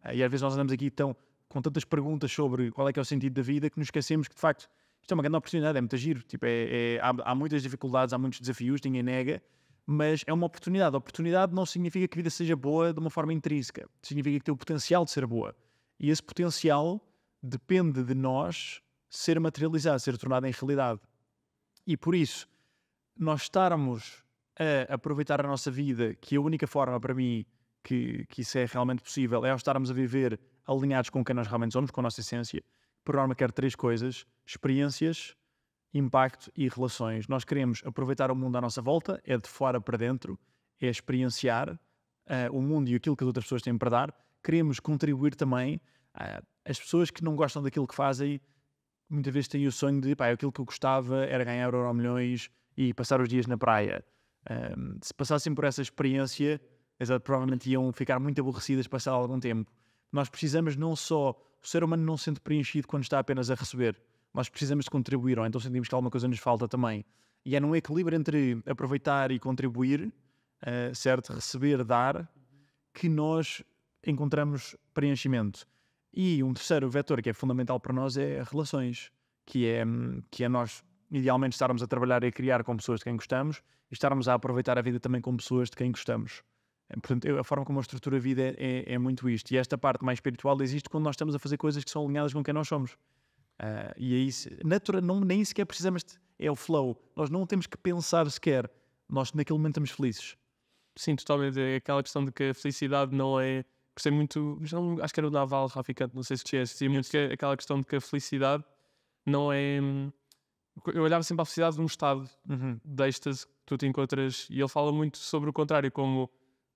Uh, e às vezes nós andamos aqui tão, com tantas perguntas sobre qual é que é o sentido da vida que nos esquecemos que, de facto, isto é uma grande oportunidade, é muito giro. Tipo, é, é há, há muitas dificuldades, há muitos desafios, ninguém nega mas é uma oportunidade. A oportunidade não significa que a vida seja boa de uma forma intrínseca, significa que tem o potencial de ser boa. E esse potencial depende de nós ser materializado, ser tornado em realidade. E por isso, nós estarmos a aproveitar a nossa vida, que a única forma para mim que, que isso é realmente possível é ao estarmos a viver alinhados com quem nós realmente somos, com a nossa essência. Por norma, quero três coisas: experiências, impacto e relações. Nós queremos aproveitar o mundo à nossa volta, é de fora para dentro, é experienciar uh, o mundo e aquilo que as outras pessoas têm para dar. Queremos contribuir também. Uh, as pessoas que não gostam daquilo que fazem, muitas vezes têm o sonho de, pá, aquilo que eu gostava era ganhar euro milhões e passar os dias na praia. Um, ehm, se passassem por essa experiência, provavelmente iam ficar muito aborrecidas passar algum tempo. Nós precisamos não só. O ser humano não se sente preenchido quando está apenas a receber nós precisamos de contribuir, ou então sentimos que alguma coisa nos falta também. E é num equilíbrio entre aproveitar e contribuir, uh, certo? Receber, dar, que nós encontramos preenchimento. E um terceiro vetor que é fundamental para nós é relações, que é, hum, que é nós idealmente estarmos a trabalhar e a criar com pessoas de quem gostamos e estarmos a aproveitar a vida também com pessoas de quem gostamos. Eh, portanto, a forma como a estrutura a vida é, é, é, muito isto. E esta parte mais espiritual existe quando nós estamos a fazer coisas que são alinhadas com quem nós somos. Uh, e aí, é natural, não, nem sequer precisamos, de, é o flow. Nós não temos que pensar sequer. Nós naquele momento estamos felizes. Sim, totalmente. É aquela questão de que a felicidade não é. Gostei muito. acho que era o Naval Raficante, não sei se conheces. Dizia muito que é aquela questão de que a felicidade não é. Eu olhava sempre à felicidade de um estado uhum. de êxtase que tu te encontras. E ele fala muito sobre o contrário, como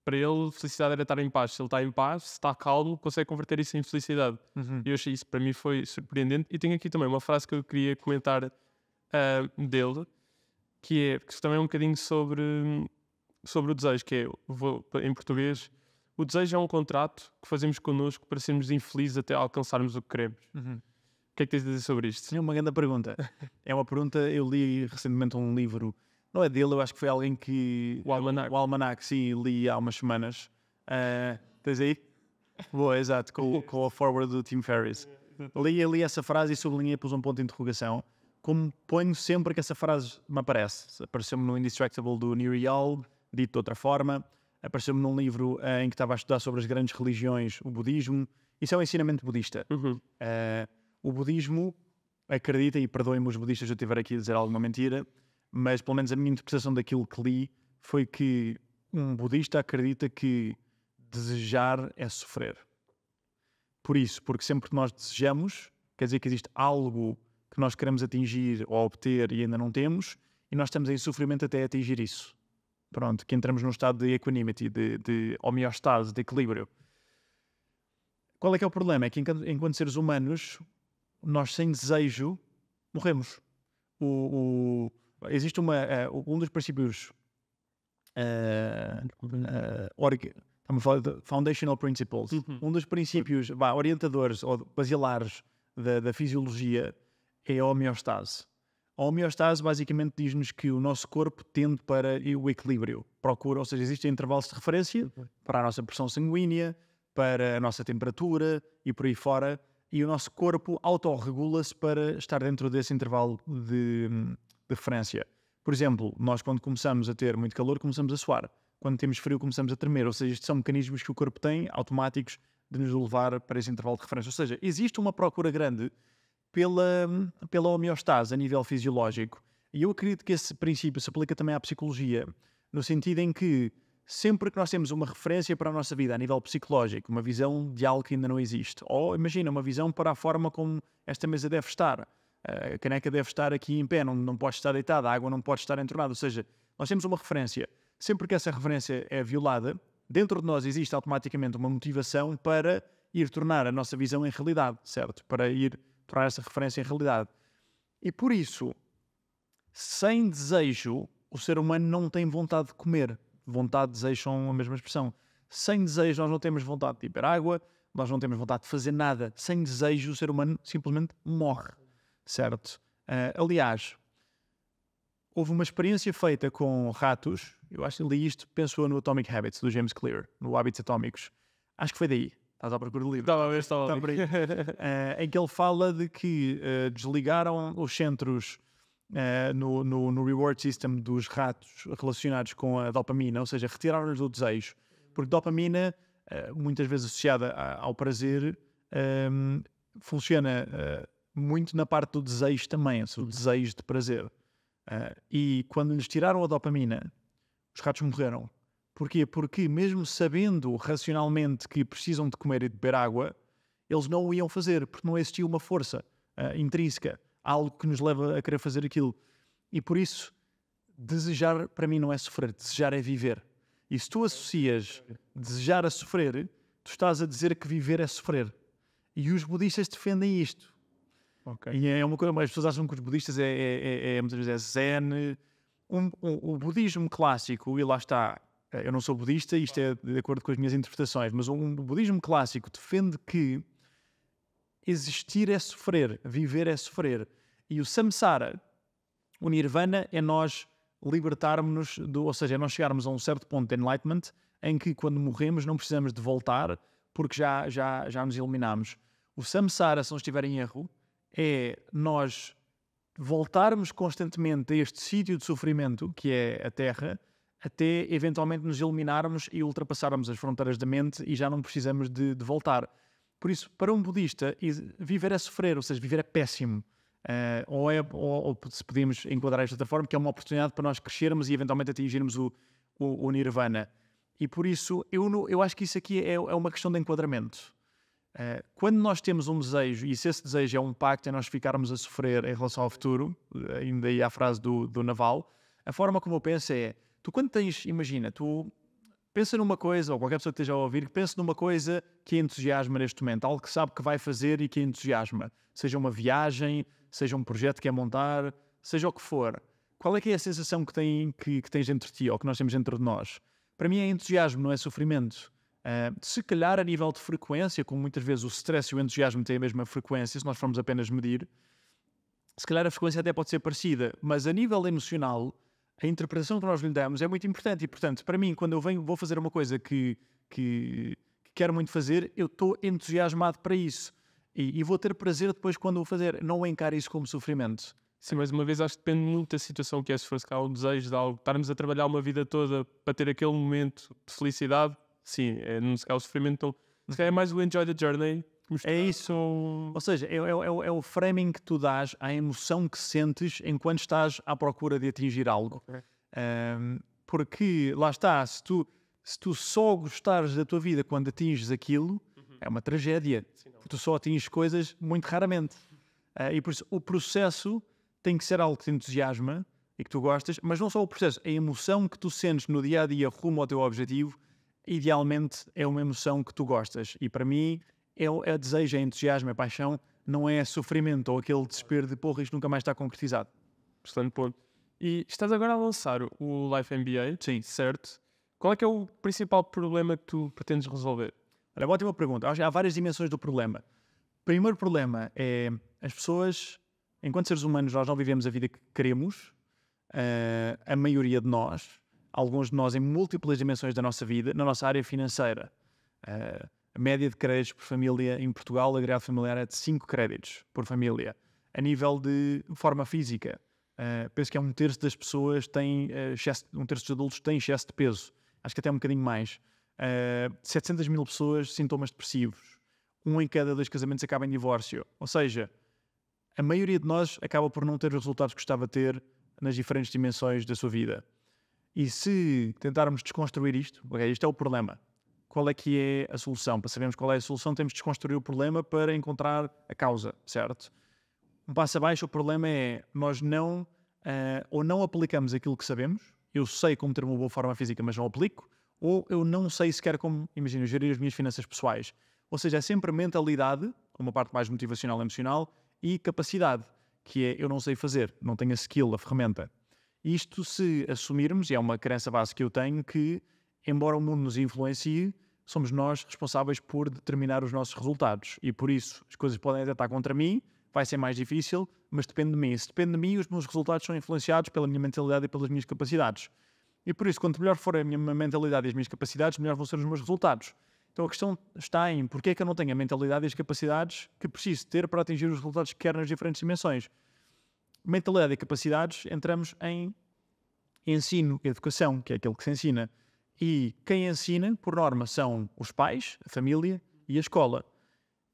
para ele, felicidade era estar em paz. Se ele está em paz, se está calmo, consegue converter isso em felicidade. Uhum. E eu achei isso, para mim, foi surpreendente. E tenho aqui também uma frase que eu queria comentar uh, dele, que é, que também é um bocadinho sobre, sobre o desejo, que é, vou, em português, o desejo é um contrato que fazemos connosco para sermos infelizes até alcançarmos o que queremos. Uhum. O que é que tens a dizer sobre isto? É uma grande pergunta. é uma pergunta, eu li recentemente um livro não é dele, eu acho que foi alguém que. O Almanac. O Almanac, sim, li há umas semanas. Uh, tens aí? Boa, exato, com, com o forward do Tim Ferriss. Li ali essa frase e sublinhei, pus um ponto de interrogação. Como ponho sempre que essa frase me aparece. Apareceu-me no Indestructible do Neary All, dito de outra forma. Apareceu-me num livro uh, em que estava a estudar sobre as grandes religiões, o budismo. Isso é um ensinamento budista. Uhum. Uh, o budismo, acredita, e perdoem-me os budistas se eu estiver aqui a dizer alguma mentira, mas pelo menos a minha interpretação daquilo que li foi que um budista acredita que desejar é sofrer. Por isso, porque sempre que nós desejamos, quer dizer que existe algo que nós queremos atingir ou obter e ainda não temos, e nós estamos em sofrimento até atingir isso. Pronto, que entramos num estado de equanimity, de, de homeostase, de equilíbrio. Qual é que é o problema? É que enquanto, enquanto seres humanos, nós sem desejo morremos. o, o existe uma, eh, um dos princípios uh, estamos a falar de foundational principles, uhum. um dos princípios bah, orientadores ou basilares da, da fisiologia é a homeostase. A homeostase basicamente diz-nos que o nosso corpo tende para o equilíbrio, procura, ou seja, existem intervalos de referência uhum. para a nossa pressão sanguínea, para a nossa temperatura e por aí fora, e o nosso corpo autorregula-se para estar dentro desse intervalo de, hum, de referência. Por exemplo, nós quando começamos a ter muito calor, começamos a suar. Quando temos frio, começamos a tremer. Ou seja, estes são mecanismos que o corpo tem automáticos de nos levar para esse intervalo de referência. Ou seja, existe uma procura grande pela, pela homeostase a nível fisiológico. E eu acredito que esse princípio se aplica também à psicologia, no sentido em que sempre que nós temos uma referência para a nossa vida a nível psicológico, uma visão de algo que ainda não existe, ou imagina, uma visão para a forma como esta mesa deve estar, a caneca deve estar aqui em pé, não, não pode estar deitada, a água não pode estar entornada. Ou seja, nós temos uma referência. Sempre que essa referência é violada, dentro de nós existe automaticamente uma motivação para ir tornar a nossa visão em realidade, certo? Para ir tornar essa referência em realidade. E por isso, sem desejo, o ser humano não tem vontade de comer. Vontade desejo são a mesma expressão. Sem desejo, nós não temos vontade de beber água, nós não temos vontade de fazer nada. Sem desejo, o ser humano simplesmente morre certo? Uh, aliás, houve uma experiência feita com ratos, eu acho que li isto, pensou no Atomic Habits, do James Clear, no Hábitos Atómicos. Acho que foi daí. Estás à procura do livro? Estava a ver, estava a tá ver. uh, em que ele fala de que uh, desligaram os centros uh, no, no, no, reward system dos ratos relacionados com a dopamina, ou seja, retiraram lhes do desejo. Porque dopamina, muitas vezes associada a, ao prazer, um, funciona muito na parte do desejo também, o uhum. desejo de prazer. Uh, e quando lhes tiraram a dopamina, os ratos morreram. Porquê? Porque, mesmo sabendo racionalmente que precisam de comer e de beber água, eles não o iam fazer, porque não existia uma força uh, intrínseca, algo que nos leva a querer fazer aquilo. E por isso, desejar para mim não é sofrer, desejar é viver. E se tu associas desejar a sofrer, tu estás a dizer que viver é sofrer. E os budistas defendem isto. Ok. E é uma coisa, as pessoas acham que os budistas é, é, é, é muitas vezes é zen. Um, um, o budismo clássico, e lá está, eh, eu não sou budista, isto é de acordo com as minhas interpretações, mas um budismo clássico defende que existir é sofrer, viver é sofrer. E o samsara, o nirvana, é nós libertarmos-nos, ou seja, é nós chegarmos a um certo ponto de enlightenment em que quando morremos não precisamos de voltar porque já, já, já nos eliminamos. O samsara, se não estiver em erro, é nós voltarmos constantemente a este sítio de sofrimento, que é a Terra, até eventualmente nos eliminarmos e ultrapassarmos as fronteiras da mente e já não precisamos de, de voltar. Por isso, para um budista, viver é sofrer, ou seja, viver é péssimo. Uh, ou, é, ou, ou, se podemos enquadrar isto de outra forma, que é uma oportunidade para nós crescermos e eventualmente atingirmos o, o, o nirvana. E por isso, eu, eu acho que isso aqui é, é uma questão de enquadramento. Eh, quando nós temos um desejo, e se esse desejo é um pacto, é nós ficarmos a sofrer em relação ao futuro, eh, ainda aí a frase do, do Naval, a forma como eu penso é, tu quando tens, imagina, tu pensa numa coisa, ou qualquer pessoa que esteja a ouvir, que numa coisa que entusiasma neste momento, algo que sabe que vai fazer e que entusiasma, seja uma viagem, seja um projeto que é montar, seja o que for. Qual é que é a sensação que, tem, que, que tens entre ti, ou que nós temos entre nós? Para mim é entusiasmo, não é sofrimento. Uh, se calhar a nível de frequência, como muitas vezes o stress e o entusiasmo têm a mesma frequência, se nós formos apenas medir, se calhar a frequência até pode ser parecida, mas a nível emocional, a interpretação que nós lhe damos é muito importante. E, portanto, para mim, quando eu venho, vou fazer uma coisa que, que, que quero muito fazer, eu estou entusiasmado para isso. E, e, vou ter prazer depois quando o fazer. Não encaro isso como sofrimento. Sim, mais uma vez acho que depende muito da situação que é. Se for se cá o desejo de algo, estarmos a trabalhar uma vida toda para ter aquele momento de felicidade, Sim, é, não o sofrimento tão. Se calhar é uhum. mais o enjoy the journey. É tá. isso. Ou seja, é, é, é, é, o framing que tu dás à emoção que sentes enquanto estás à procura de atingir algo. Okay. Um, porque lá está, se tu, se tu só gostares da tua vida quando atinges aquilo, uhum. é uma tragédia. Sim, porque tu só atinges coisas muito raramente. Uh, e por isso o processo tem que ser algo que te entusiasma e que tu gostas, mas não só o processo, a emoção que tu sentes no dia a dia rumo ao teu objetivo idealmente é uma emoção que tu gostas. E para mim, é, é desejo, é entusiasmo, é paixão, não é sofrimento ou aquele desespero de porra, isto nunca mais está concretizado. Excelente ponto. E estás agora a lançar o Life MBA, Sim. certo? Qual é que é o principal problema que tu pretendes resolver? Olha, ótima pergunta. Há várias dimensões do problema. Primeiro problema é as pessoas, enquanto seres humanos, nós não vivemos a vida que queremos, uh, a maioria de nós, alguns de nós, em múltiplas dimensões da nossa vida, na nossa área financeira. Uh, a média de créditos por família em Portugal, a grade familiar é de 5 créditos por família. A nível de forma física, uh, penso que é um terço das pessoas tem uh, eh, excesso, um terço dos adultos tem excesso de peso. Acho que até é um bocadinho mais. Uh, 700 mil pessoas sintomas depressivos. Um em cada dois casamentos acaba em divórcio. Ou seja, a maioria de nós acaba por não ter os resultados que gostava de ter nas diferentes dimensões da sua vida. E se tentarmos desconstruir isto, okay, isto é o problema. Qual é que é a solução? Para sabermos qual é a solução, temos de desconstruir o problema para encontrar a causa, certo? Um passo abaixo, o problema é nós não uh, ou não aplicamos aquilo que sabemos. Eu sei como ter uma boa forma física, mas não aplico. Ou eu não sei sequer como, imagino gerir as minhas finanças pessoais. Ou seja, é sempre mentalidade, uma parte mais motivacional e emocional, e capacidade, que é eu não sei fazer, não tenho a skill, a ferramenta. Isto se assumirmos, e é uma crença base que eu tenho, que embora o mundo nos influencie, somos nós responsáveis por determinar os nossos resultados. E por isso, as coisas podem até estar contra mim, vai ser mais difícil, mas depende de mim. Se depende de mim, os meus resultados são influenciados pela minha mentalidade e pelas minhas capacidades. E por isso, quanto melhor for a minha mentalidade e as minhas capacidades, melhor vão ser os meus resultados. Então a questão está em porquê é que eu não tenho a mentalidade e as capacidades que preciso ter para atingir os resultados que quero nas diferentes dimensões mentalidade e capacidades, entramos em ensino, educação, que é aquele que se ensina. E quem ensina, por norma, são os pais, a família e a escola.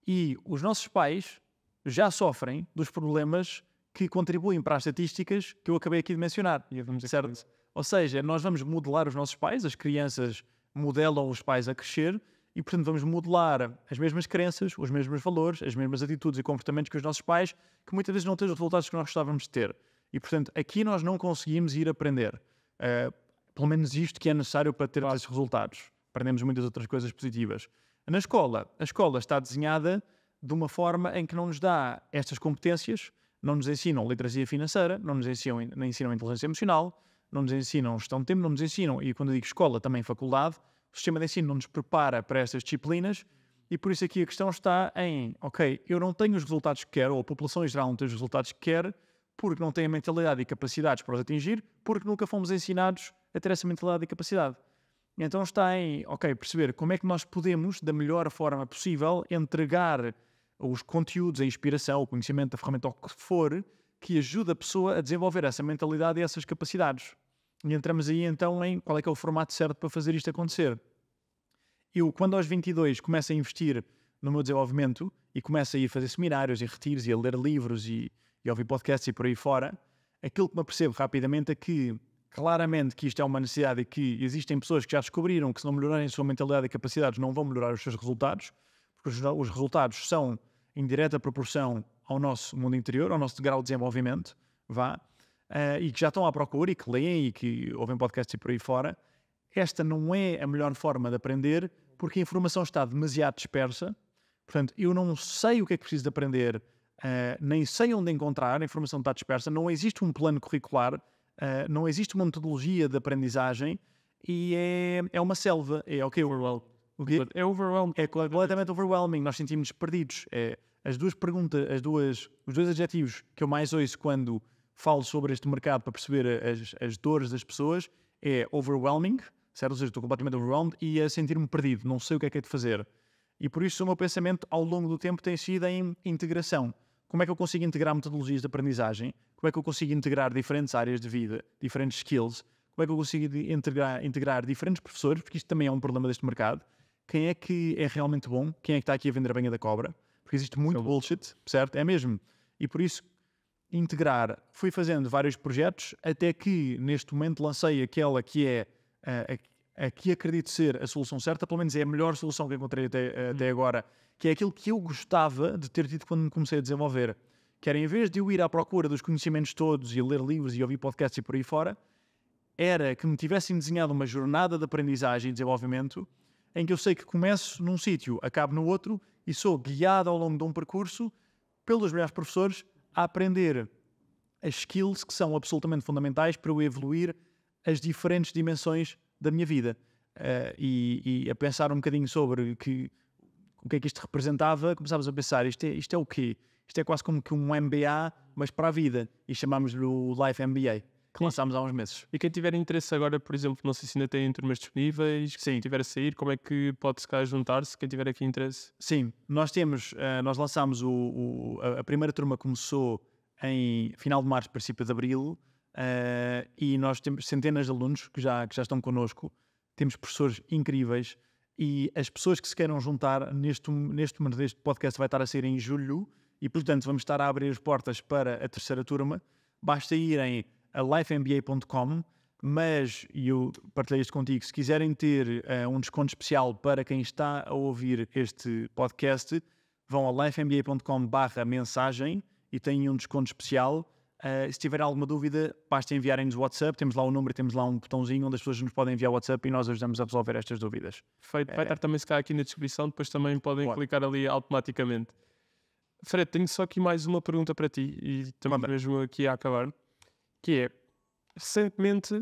E os nossos pais já sofrem dos problemas que contribuem para as estatísticas que eu acabei aqui de mencionar. certo? Ou seja, nós vamos modelar os nossos pais, as crianças modelam os pais a crescer e, portanto, vamos modelar as mesmas crenças, os mesmos valores, as mesmas atitudes e comportamentos que os nossos pais, que muitas vezes não têm os resultados que nós gostávamos de ter. E, portanto, aqui nós não conseguimos ir aprender. Uh, pelo menos isto que é necessário para ter esses resultados. Aprendemos muitas outras coisas positivas. Na escola, a escola está desenhada de uma forma em que não nos dá estas competências, não nos ensinam literacia financeira, não nos ensinam, não ensinam inteligência emocional, não nos ensinam gestão de tempo, não nos ensinam, e quando eu digo escola, também faculdade, o sistema de ensino não nos prepara para estas disciplinas e por isso aqui a questão está em, ok, eu não tenho os resultados que quero, ou a população em geral não tem os resultados que quer, porque não tem a mentalidade e capacidades para os atingir, porque nunca fomos ensinados a ter essa mentalidade e capacidade. Então está em, ok, perceber como é que nós podemos, da melhor forma possível, entregar os conteúdos, a inspiração, o conhecimento, a ferramenta, o que for, que ajude a pessoa a desenvolver essa mentalidade e essas capacidades. E entramos aí então em qual é que é o formato certo para fazer isto acontecer. Eu, quando aos 22 começo a investir no meu desenvolvimento e começo a ir fazer seminários e retiros e a ler livros e, e ouvir podcasts e por aí fora, aquilo que me apercebo rapidamente é que claramente que isto é uma necessidade e que existem pessoas que já descobriram que se não melhorarem a sua mentalidade e capacidades não vão melhorar os seus resultados, porque os, os resultados são em direta proporção ao nosso mundo interior, ao nosso grau de desenvolvimento, vá uh, e que já estão à procura e que leem e que ouvem podcasts e por aí fora, esta não é a melhor forma de aprender porque a informação está demasiado dispersa. Portanto, eu não sei o que é que preciso de aprender, uh, nem sei onde encontrar, a informação está dispersa, não existe um plano curricular, uh, não existe uma metodologia de aprendizagem e é, é uma selva. É ok, overwhelmed. O quê? É overwhelming. É completamente overwhelming. Nós sentimos perdidos. É, as duas perguntas, as duas, os dois adjetivos que eu mais ouço quando falo sobre este mercado para perceber as, as dores das pessoas é overwhelming, certo? Ou seja, estou completamente overwhelmed e a sentir-me perdido, não sei o que é que é de fazer. E por isso o meu pensamento ao longo do tempo tem sido em integração. Como é que eu consigo integrar metodologias de aprendizagem? Como é que eu consigo integrar diferentes áreas de vida, diferentes skills? Como é que eu consigo integrar, integrar diferentes professores? Porque isto também é um problema deste mercado. Quem é que é realmente bom? Quem é que está aqui a vender a banha da cobra? Porque existe muito bullshit, certo? É mesmo. E por isso, integrar, fui fazendo vários projetos até que neste momento lancei aquela que é a, eh, a, a que acredito ser a solução certa, pelo menos é a melhor solução que encontrei até, uhum. até agora, que é aquilo que eu gostava de ter tido quando comecei a desenvolver. Que era em vez de eu ir à procura dos conhecimentos todos e ler livros e ouvir podcasts e por aí fora, era que me tivessem desenhado uma jornada de aprendizagem e desenvolvimento em que eu sei que começo num sítio, acabo no outro e sou guiado ao longo de um percurso pelos melhores professores a aprender as skills que são absolutamente fundamentais para eu evoluir as diferentes dimensões da minha vida. Uh, e, e, a pensar um bocadinho sobre que, o que é que isto representava, começámos a pensar, isto é, isto é o quê? Isto é quase como que um MBA, mas para a vida. E chamámos-lhe o Life MBA que lançámos há uns meses. E quem tiver interesse agora, por exemplo, não sei se ainda tem turmas disponíveis, Sim. se tiver a sair, como é que pode se calhar juntar-se, quem tiver aqui interesse? Sim, nós temos, uh, nós lançámos o, o, a primeira turma começou em final de março, princípio de abril, uh, e nós temos centenas de alunos que já, que já estão connosco, temos professores incríveis, e as pessoas que se queiram juntar neste, neste momento deste podcast vai estar a sair em julho e portanto vamos estar a abrir as portas para a terceira turma basta irem a lifemba.com, mas, e eu partilhei isto contigo, se quiserem ter uh, um desconto especial para quem está a ouvir este podcast, vão a lifemba.com barra mensagem e têm um desconto especial. Uh, se tiver alguma dúvida, basta enviarem-nos WhatsApp, temos lá o número, temos lá um botãozinho onde as pessoas nos podem enviar WhatsApp e nós ajudamos a resolver estas dúvidas. Perfeito, vai é. estar também se cá aqui na descrição, depois também podem clicar ali automaticamente. Fred, tenho só aqui mais uma pergunta para ti e estamos mesmo aqui a acabar que é, recentemente,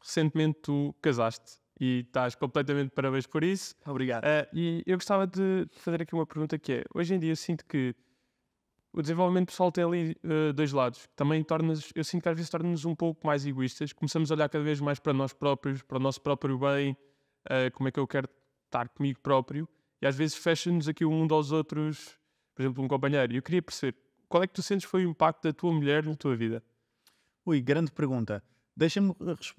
recentemente tu casaste e estás completamente parabéns por isso. Obrigado. Uh, e eu gostava de fazer aqui uma pergunta que é, hoje em dia eu sinto que o desenvolvimento pessoal tem ali uh, dois lados. Também tornas, eu sinto que às vezes torna-nos um pouco mais egoístas. Começamos a olhar cada vez mais para nós próprios, para o nosso próprio bem, uh, como é que eu quero estar comigo próprio. E às vezes fecha-nos aqui um aos outros, por exemplo, um companheiro. E eu queria perceber, qual é que tu sentes foi o impacto da tua mulher na tua vida? Ui, grande pergunta. Deixa-me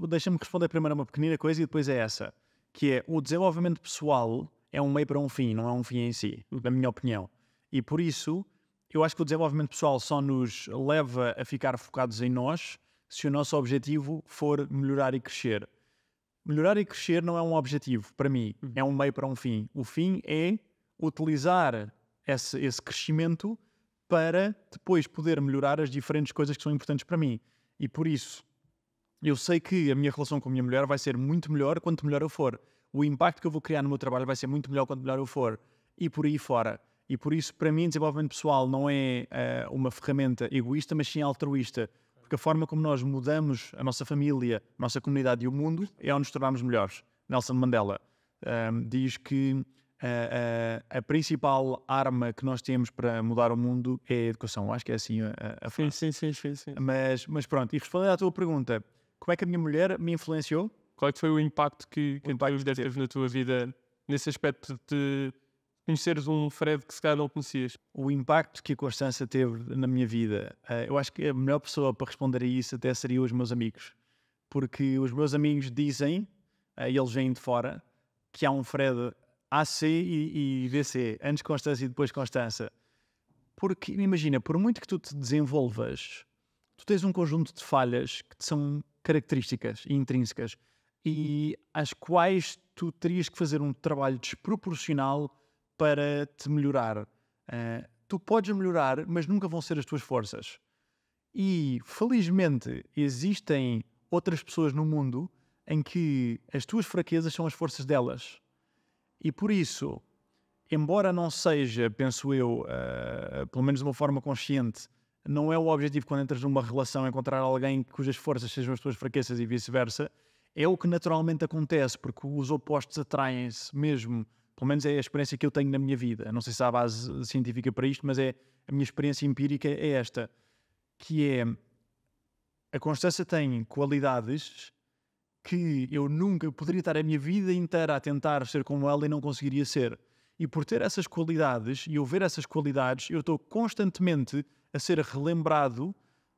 deixa responder primeiro uma pequenina coisa e depois é essa, que é o desenvolvimento pessoal é um meio para um fim, não é um fim em si, na minha opinião. E por isso, eu acho que o desenvolvimento pessoal só nos leva a ficar focados em nós se o nosso objetivo for melhorar e crescer. Melhorar e crescer não é um objetivo, para mim, uhum. é um meio para um fim. O fim é utilizar esse, esse crescimento para depois poder melhorar as diferentes coisas que são importantes para mim. E por isso, eu sei que a minha relação com a minha mulher vai ser muito melhor quanto melhor eu for. O impacto que eu vou criar no meu trabalho vai ser muito melhor quanto melhor eu for. E por aí fora. E por isso, para mim, desenvolvimento pessoal não é uh, uma ferramenta egoísta, mas sim altruísta. Porque a forma como nós mudamos a nossa família, a nossa comunidade e o mundo é ao nos tornarmos melhores. Nelson Mandela um, ehm, diz que a, a, a, principal arma que nós temos para mudar o mundo é a educação. Acho que é assim a, a frase. Sim, sim, sim. sim, sim. Mas, mas pronto, e respondendo à tua pergunta, como é que a minha mulher me influenciou? Qual é que foi o impacto que, que o impacto a teve na tua vida nesse aspecto de conheceres um Fred que se calhar não conhecias? O impacto que a Constança teve na minha vida, eh, eu acho que a melhor pessoa para responder a isso até seriam os meus amigos. Porque os meus amigos dizem, e eh, eles vêm de fora, que há um Fred AC e, e antes Constância e depois Constança. Porque, imagina, por muito que tu te desenvolvas, tu tens um conjunto de falhas que são características e intrínsecas e às quais tu terias que fazer um trabalho desproporcional para te melhorar. Uh, tu podes melhorar, mas nunca vão ser as tuas forças. E, felizmente, existem outras pessoas no mundo em que as tuas fraquezas são as forças delas. E por isso, embora não seja, penso eu, uh, pelo menos de uma forma consciente, não é o objetivo quando entras numa relação encontrar alguém cujas forças sejam as tuas fraquezas e vice-versa, é o que naturalmente acontece, porque os opostos atraem-se mesmo. Pelo menos é a experiência que eu tenho na minha vida. Não sei se há base científica para isto, mas é a minha experiência empírica é esta, que é a constância tem qualidades que eu nunca poderia estar a minha vida inteira a tentar ser como ela e não conseguiria ser. E por ter essas qualidades e eu ver essas qualidades, eu estou constantemente a ser relembrado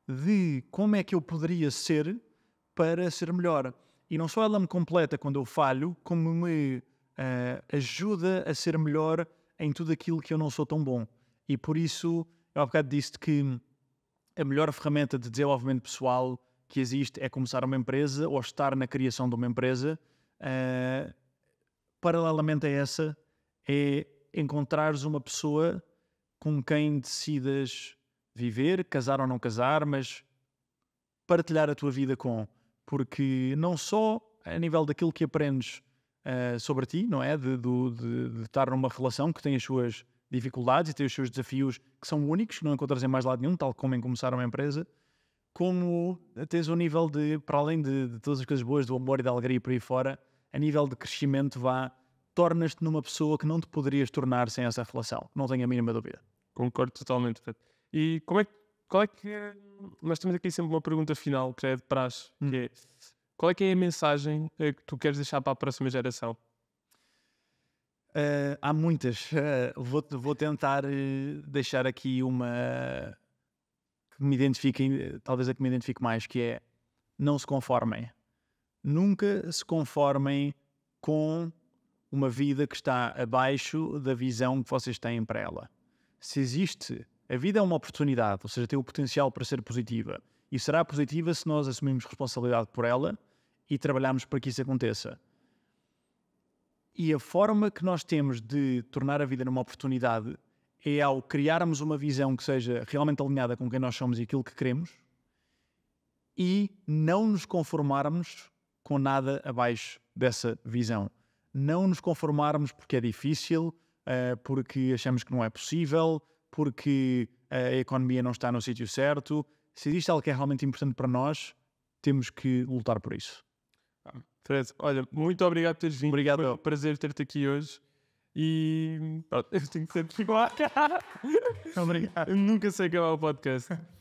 de como é que eu poderia ser para ser melhor. E não só ela me completa quando eu falho, como me uh, ajuda a ser melhor em tudo aquilo que eu não sou tão bom. E por isso, eu há bocado disse que a melhor ferramenta de desenvolvimento pessoal que existe é começar uma empresa ou estar na criação de uma empresa. Uh, paralelamente a essa, é encontrares uma pessoa com quem decidas viver, casar ou não casar, mas partilhar a tua vida com. Porque não só a nível daquilo que aprendes uh, sobre ti, não é? De, de, de, de, estar numa relação que tem as suas dificuldades e tem os seus desafios que são únicos, que não encontras em mais lado nenhum, tal como em começar uma empresa, como eh, tens um nível de, para além de, de, todas as coisas boas, do amor e da alegria por aí fora, a nível de crescimento vá, tornas-te numa pessoa que não te poderias tornar sem essa relação, não tenho a mínima dúvida. Concordo totalmente. E como é, qual é que. mas é, Nós temos aqui sempre uma pergunta final, que é de praxe, hum. que é, qual é que é a mensagem eh, que tu queres deixar para a próxima geração? Uh, há muitas. Uh, vou, vou tentar deixar aqui uma me identifiquem, eh, talvez a que me identifique mais, que é não se conformem. Nunca se conformem com uma vida que está abaixo da visão que vocês têm para ela. Se existe, a vida é uma oportunidade, ou seja, tem o potencial para ser positiva. E será positiva se nós assumirmos responsabilidade por ela e trabalharmos para que isso aconteça. E a forma que nós temos de tornar a vida numa oportunidade é ao criarmos uma visão que seja realmente alinhada com quem nós somos e aquilo que queremos e não nos conformarmos com nada abaixo dessa visão. Não nos conformarmos porque é difícil, eh, porque achamos que não é possível, porque eh, a economia não está no sítio certo. Se existe algo que é realmente importante para nós, temos que lutar por isso. Fred, ah, olha, muito obrigado por teres vindo. Obrigado. Foi um prazer ter-te aqui hoje. E pronto, eu tenho que ser de Obrigado. Eu nunca sei acabar o podcast.